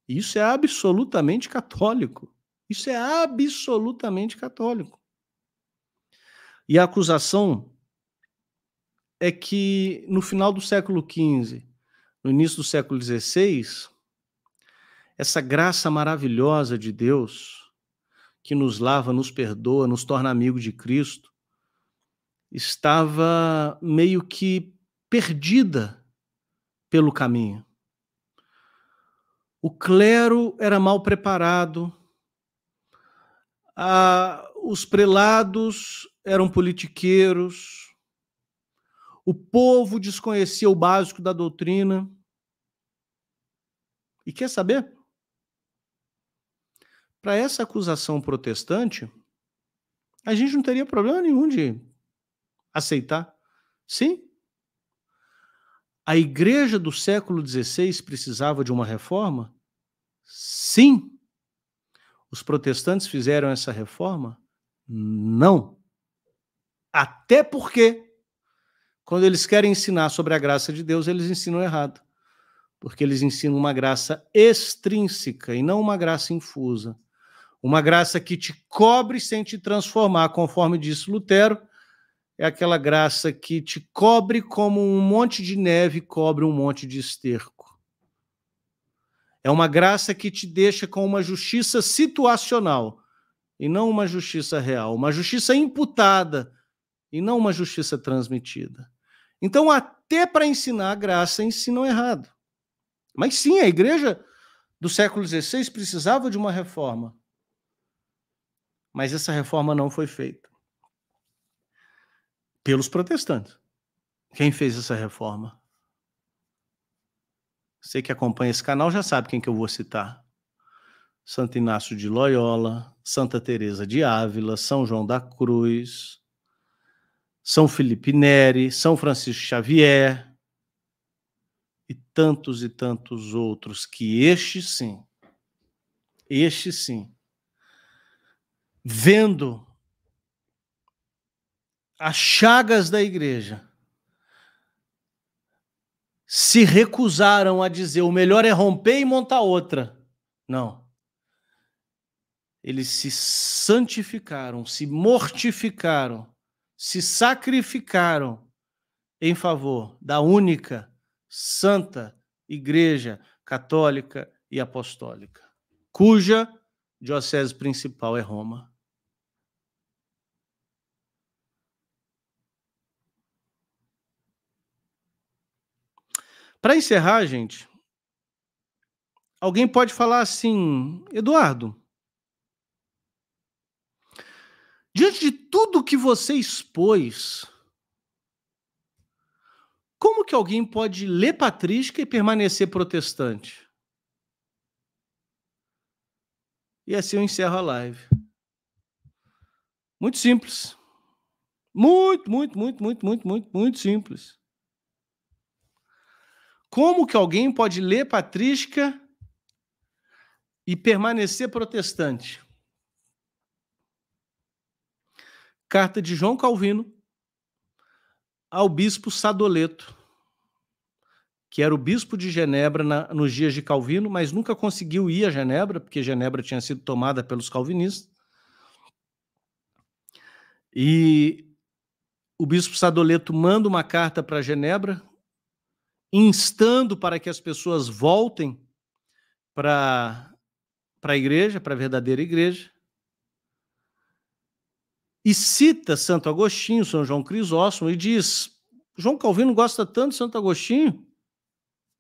Isso é absolutamente católico. Isso é absolutamente católico. E a acusação é que no final do século XV, no início do século XVI, essa graça maravilhosa de Deus, que nos lava, nos perdoa, nos torna amigo de Cristo, estava meio que perdida pelo caminho. O clero era mal preparado, ah, os prelados eram politiqueiros, o povo desconhecia o básico da doutrina. E quer saber? Para essa acusação protestante, a gente não teria problema nenhum de aceitar. Sim, a igreja do século XVI precisava de uma reforma? Sim. Os protestantes fizeram essa reforma? Não. Até porque, quando eles querem ensinar sobre a graça de Deus, eles ensinam errado. Porque eles ensinam uma graça extrínseca e não uma graça infusa. Uma graça que te cobre sem te transformar, conforme disse Lutero, é aquela graça que te cobre como um monte de neve cobre um monte de esterco. É uma graça que te deixa com uma justiça situacional e não uma justiça real, uma justiça imputada e não uma justiça transmitida. Então, até para ensinar a graça, ensinam errado. Mas sim, a igreja do século XVI precisava de uma reforma. Mas essa reforma não foi feita pelos protestantes. Quem fez essa reforma? Você que acompanha esse canal já sabe quem que eu vou citar. Santo Inácio de Loyola, Santa Teresa de Ávila, São João da Cruz, São Felipe Neri, São Francisco Xavier e tantos e tantos outros que este sim, este sim, vendo as chagas da igreja, se recusaram a dizer o melhor é romper e montar outra. Não. Eles se santificaram, se mortificaram, se sacrificaram em favor da única, santa Igreja Católica e Apostólica, cuja diocese principal é Roma. Para encerrar, gente, alguém pode falar assim, Eduardo, diante de tudo que você expôs, como que alguém pode ler patrística e permanecer protestante? E assim eu encerro a live. Muito simples. Muito, muito, muito, muito, muito, muito, muito simples. Como que alguém pode ler patrística e permanecer protestante? Carta de João Calvino ao bispo Sadoleto, que era o bispo de Genebra na, nos dias de Calvino, mas nunca conseguiu ir a Genebra, porque Genebra tinha sido tomada pelos calvinistas. E o bispo Sadoleto manda uma carta para Genebra, instando para que as pessoas voltem para para a igreja, para a verdadeira igreja. E cita Santo Agostinho, São João Crisóstomo e diz: João Calvino gosta tanto de Santo Agostinho,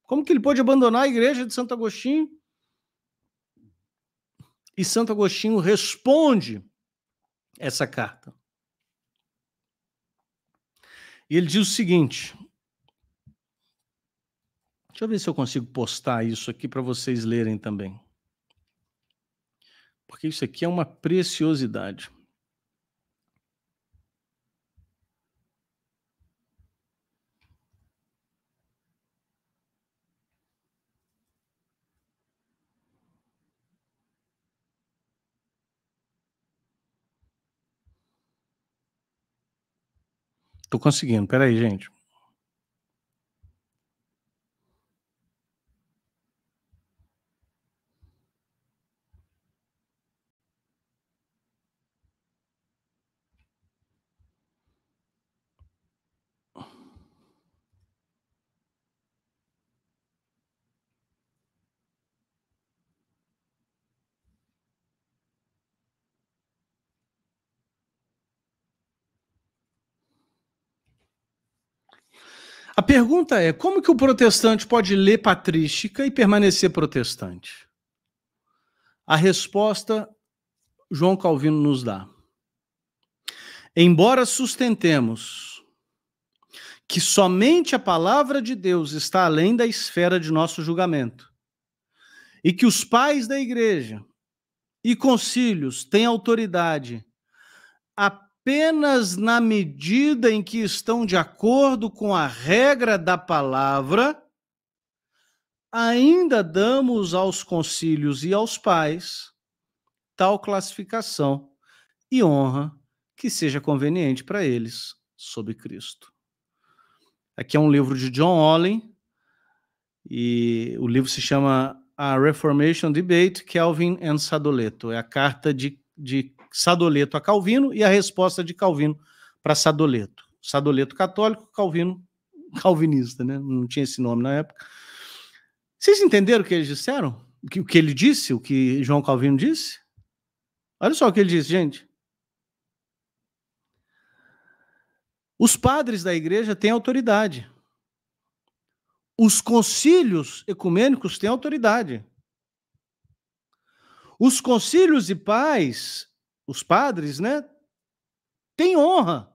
como que ele pode abandonar a igreja de Santo Agostinho? E Santo Agostinho responde essa carta. E ele diz o seguinte: Deixa eu ver se eu consigo postar isso aqui para vocês lerem também. Porque isso aqui é uma preciosidade. Tô conseguindo, peraí, gente. A pergunta é: como que o protestante pode ler patrística e permanecer protestante? A resposta João Calvino nos dá. Embora sustentemos que somente a palavra de Deus está além da esfera de nosso julgamento, e que os pais da igreja e concílios têm autoridade apenas na medida em que estão de acordo com a regra da palavra, ainda damos aos concílios e aos pais tal classificação e honra que seja conveniente para eles sobre Cristo. Aqui é um livro de John Olin e o livro se chama A Reformation Debate, Calvin and Sadoleto. É a carta de, de Sadoleto a Calvino e a resposta de Calvino para Sadoleto. Sadoleto católico, Calvino calvinista, né? Não tinha esse nome na época. Vocês entenderam o que eles disseram? O que, o que ele disse? O que João Calvino disse? Olha só o que ele disse, gente. Os padres da igreja têm autoridade. Os concílios ecumênicos têm autoridade. Os concílios e pais os padres, né, têm honra.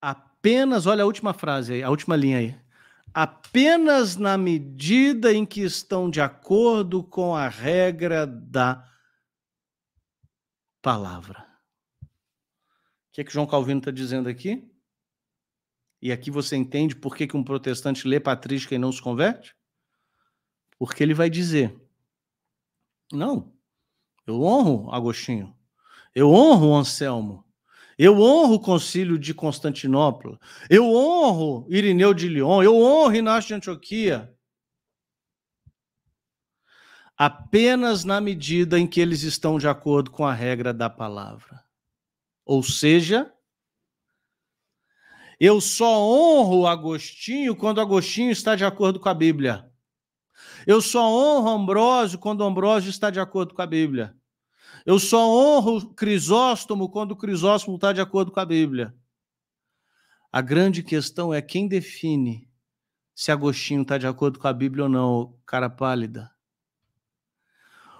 Apenas, olha a última frase aí, a última linha aí. Apenas na medida em que estão de acordo com a regra da palavra. O que é que João Calvino está dizendo aqui? E aqui você entende por que, que um protestante lê patrística e não se converte? Porque ele vai dizer não. Eu honro Agostinho. Eu honro Anselmo. Eu honro o concílio de Constantinopla. Eu honro Irineu de Lyon. Eu honro Inácio de Antioquia. Apenas na medida em que eles estão de acordo com a regra da palavra. Ou seja, eu só honro Agostinho quando Agostinho está de acordo com a Bíblia. Eu só honro Ambrósio quando Ambrósio está de acordo com a Bíblia. Eu só honro Crisóstomo quando Crisóstomo está de acordo com a Bíblia. A grande questão é quem define se Agostinho está de acordo com a Bíblia ou não, cara pálida.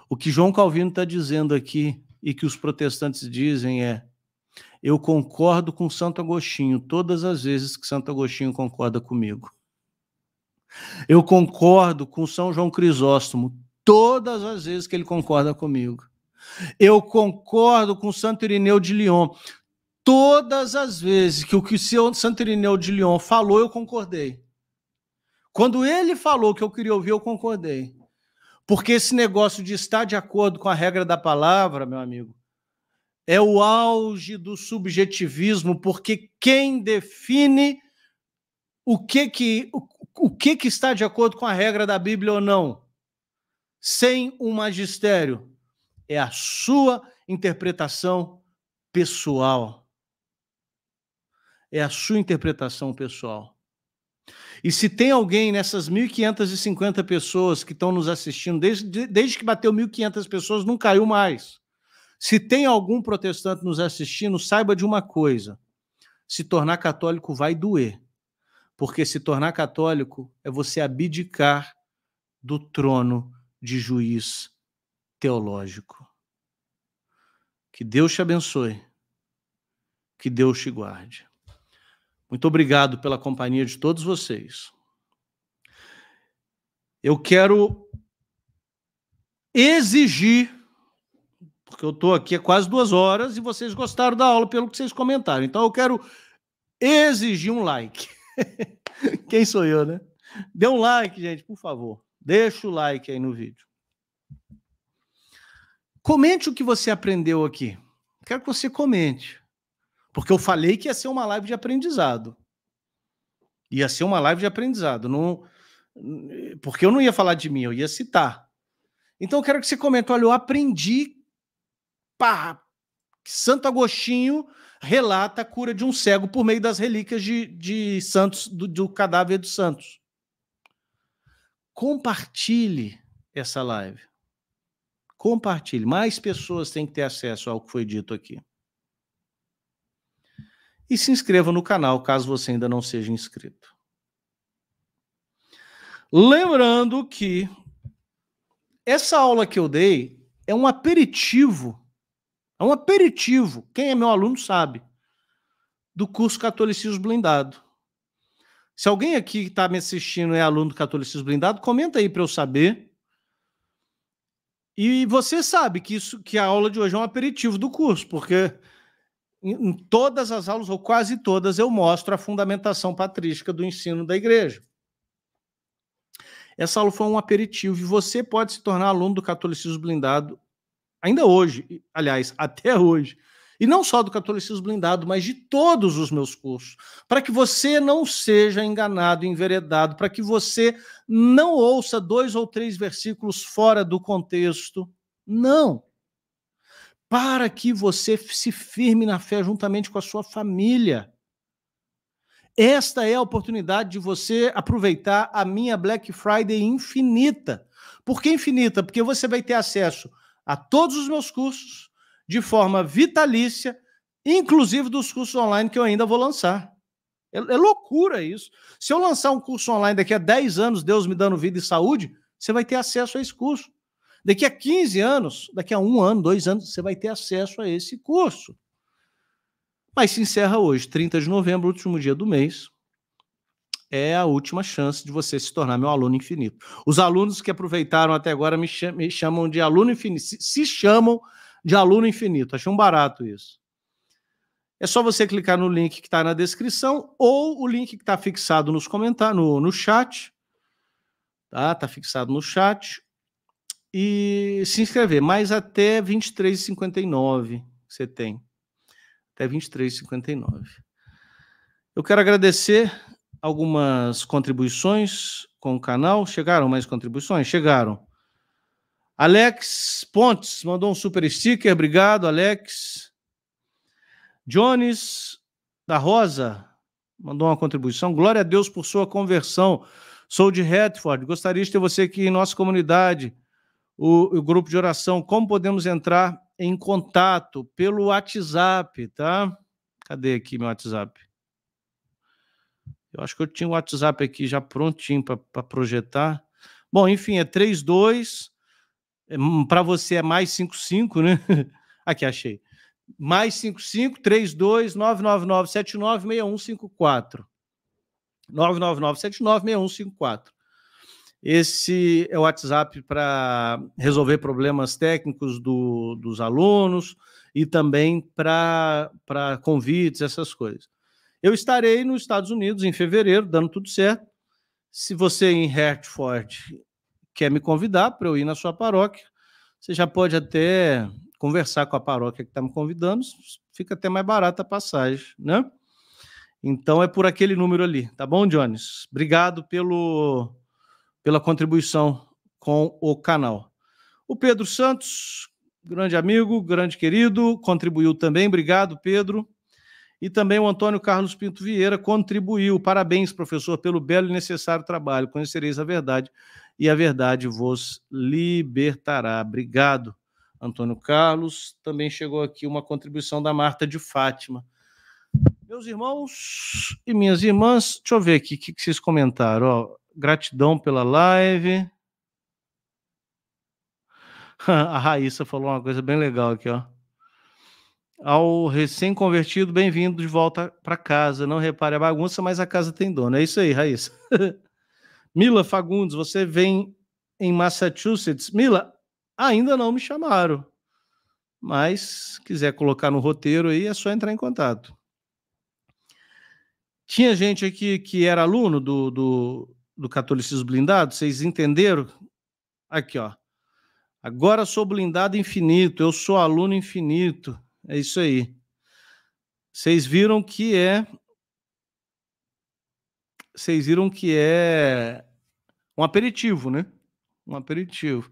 O que João Calvino está dizendo aqui e que os protestantes dizem é: eu concordo com Santo Agostinho todas as vezes que Santo Agostinho concorda comigo. Eu concordo com São João Crisóstomo todas as vezes que ele concorda comigo. Eu concordo com Santo Irineu de Lyon todas as vezes que o que o seu Santo Irineu de Lyon falou, eu concordei. Quando ele falou que eu queria ouvir, eu concordei. Porque esse negócio de estar de acordo com a regra da palavra, meu amigo, é o auge do subjetivismo, porque quem define o que que, o que, que está de acordo com a regra da Bíblia ou não, sem o magistério. É a sua interpretação pessoal. É a sua interpretação pessoal. E se tem alguém nessas 1.550 pessoas que estão nos assistindo, desde, desde que bateu 1.500 pessoas, não caiu mais. Se tem algum protestante nos assistindo, saiba de uma coisa: se tornar católico vai doer. Porque se tornar católico é você abdicar do trono de juiz teológico. Que Deus te abençoe. Que Deus te guarde. Muito obrigado pela companhia de todos vocês. Eu quero exigir, porque eu estou aqui há quase duas horas e vocês gostaram da aula pelo que vocês comentaram. Então eu quero exigir um like. (laughs) Quem sou eu, né? Dê um like, gente, por favor. Deixa o like aí no vídeo. Comente o que você aprendeu aqui. Quero que você comente. Porque eu falei que ia ser uma live de aprendizado. Ia ser uma live de aprendizado. Não... Porque eu não ia falar de mim, eu ia citar. Então eu quero que você comente. Olha, eu aprendi. Pá, Santo Agostinho relata a cura de um cego por meio das relíquias de, de Santos, do, do cadáver dos Santos. Compartilhe essa live. Compartilhe. Mais pessoas têm que ter acesso ao que foi dito aqui. E se inscreva no canal caso você ainda não seja inscrito. Lembrando que essa aula que eu dei é um aperitivo é um aperitivo. Quem é meu aluno sabe. Do curso Catolicismo Blindado. Se alguém aqui que está me assistindo é aluno do Catolicismo Blindado, comenta aí para eu saber. E você sabe que isso, que a aula de hoje é um aperitivo do curso, porque em todas as aulas, ou quase todas, eu mostro a fundamentação patrística do ensino da igreja. Essa aula foi um aperitivo e você pode se tornar aluno do Catolicismo Blindado ainda hoje, aliás, (laughs) até hoje, e não só do catolicismo blindado, mas de todos os meus cursos, para que você não seja enganado, enveredado, para que você não ouça dois ou três versículos fora do contexto. Não. Para que você se firme na fé juntamente com a sua família. Esta é a oportunidade de você aproveitar a minha Black Friday infinita. Por que infinita? Porque você vai ter acesso a todos os meus cursos de forma vitalícia, inclusive dos cursos online que eu ainda vou lançar. É, é loucura isso. Se eu lançar um curso online daqui a 10 anos, Deus me dando vida e saúde, você vai ter acesso a esse curso. Daqui a 15 anos, daqui a um ano, dois anos, você vai ter acesso a esse curso. Mas se encerra hoje, 30 de novembro, último dia do mês é a última chance de você se tornar meu aluno infinito. Os alunos que aproveitaram até agora me, me chamam de aluno infinito, se, se chamam de aluno infinito. Achei um barato isso. É só você clicar no link que está na descrição ou o link que está fixado nos comentários, no, no chat. Tá? Tá fixado no chat. E se inscrever, mas até 23,59 você tem. Até 23,59. Eu quero agradecer algumas contribuições com o canal. Chegaram mais contribuições? Chegaram. Alex Pontes mandou um super sticker. Obrigado, Alex. Jones da Rosa mandou uma contribuição. Glória a Deus por sua conversão. Sou de Redford. Gostaria de ter você aqui em nossa comunidade, o, o grupo de oração. Como podemos entrar em contato pelo WhatsApp, tá? Cadê aqui meu WhatsApp? Eu acho que eu tinha o WhatsApp aqui já prontinho para projetar. Bom, enfim, é 3-2. É, hum, para você é mais 5-5, né? (laughs) Aqui, achei. Mais 55 32 999 79 6154. 999 79 6154. Esse é o WhatsApp para resolver problemas técnicos do, dos alunos e também para convites, essas coisas. Eu estarei nos Estados Unidos em fevereiro, dando tudo certo. Se você em Hertford quer me convidar para eu ir na sua paróquia, você já pode até conversar com a paróquia que está me convidando, fica até mais barata a passagem, né? Então é por aquele número ali, tá bom, Jones? Obrigado pelo, pela contribuição com o canal. O Pedro Santos, grande amigo, grande querido, contribuiu também. Obrigado, Pedro. E também o Antônio Carlos Pinto Vieira contribuiu. Parabéns, professor, pelo belo e necessário trabalho. Conhecereis a verdade e a verdade vos libertará. Obrigado, Antônio Carlos. Também chegou aqui uma contribuição da Marta de Fátima. Meus irmãos e minhas irmãs, deixa eu ver aqui o que, vocês comentaram. Ó, gratidão pela live. (laughs) A Raíssa falou uma coisa bem legal aqui, ó ao recém-convertido, bem-vindo de volta para casa. Não repare a bagunça, mas a casa tem dono. É isso aí, Raíssa. (laughs) Mila Fagundes, você vem em Massachusetts. Mila, ainda não me chamaram. Mas quiser colocar no roteiro aí, é só entrar em contato. Tinha gente aqui que era aluno do, do, do Catolicismo Blindado, vocês entenderam? Aqui, ó. Agora sou blindado infinito, eu sou aluno infinito. É isso aí. Vocês viram que é. Vocês viram que é um aperitivo, né? Um aperitivo.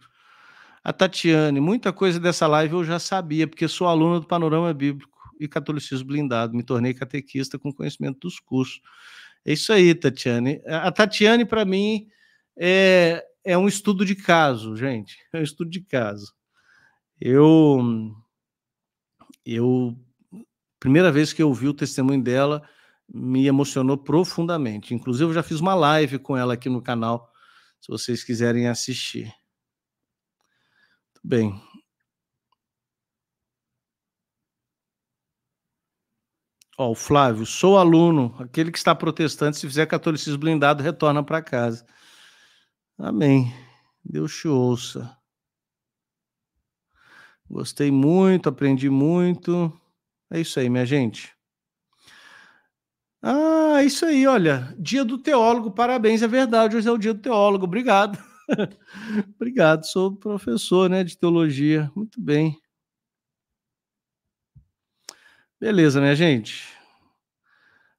A Tatiane, muita coisa dessa live eu já sabia, porque sou aluna do Panorama Bíblico e Catolicismo Blindado. Me tornei catequista com conhecimento dos cursos. É isso aí, Tatiane. A Tatiane, para mim, é, é um estudo de caso, gente. É um estudo de caso. Eu eu primeira vez que eu ouvi o testemunho dela me emocionou profundamente. Inclusive eu já fiz uma live com ela aqui no canal, se vocês quiserem assistir. bem. Ó, o Flávio, sou aluno, aquele que está protestante, se fizer catolicismo blindado, retorna para casa. Amém. Deus te ouça. Gostei muito, aprendi muito. É isso aí, minha gente. Ah, é isso aí, olha. Dia do teólogo, parabéns, é verdade. Hoje é o dia do teólogo, obrigado. (laughs) obrigado, sou professor né, de teologia. Muito bem. Beleza, minha gente.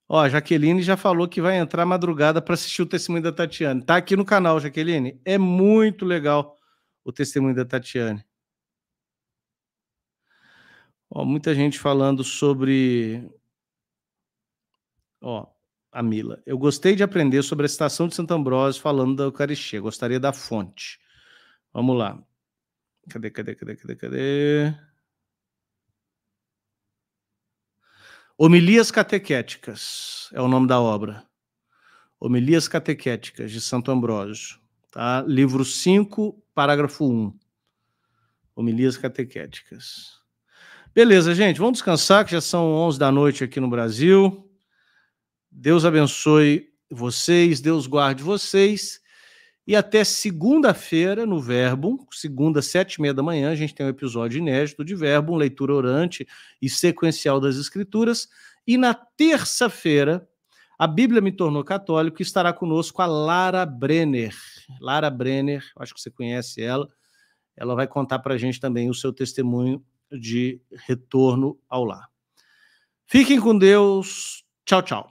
Ó, a Jaqueline já falou que vai entrar madrugada para assistir o testemunho da Tatiane. Tá aqui no canal, Jaqueline. É muito legal o testemunho da Tatiane. Ó, muita gente falando sobre. Ó, a Mila. Eu gostei de aprender sobre a estação de Santo Ambrósio falando da Eucaristia. Gostaria da fonte. Vamos lá. Cadê, cadê, cadê, cadê, cadê? Homilias Catequéticas é o nome da obra. Homilias Catequéticas de Santo Ambrósio. Tá? Livro 5, parágrafo 1. Homilias Catequéticas. Beleza, gente, vamos descansar, que já são 11 da noite aqui no Brasil. Deus abençoe vocês, Deus guarde vocês. E até segunda-feira no Verbo, segunda, sete e meia da manhã, a gente tem um episódio inédito de Verbo, leitura orante e sequencial das Escrituras. E na terça-feira, a Bíblia me tornou católico e estará conosco a Lara Brenner. Lara Brenner, acho que você conhece ela. Ela vai contar para a gente também o seu testemunho de retorno ao lar. Fiquem com Deus. Tchau, tchau.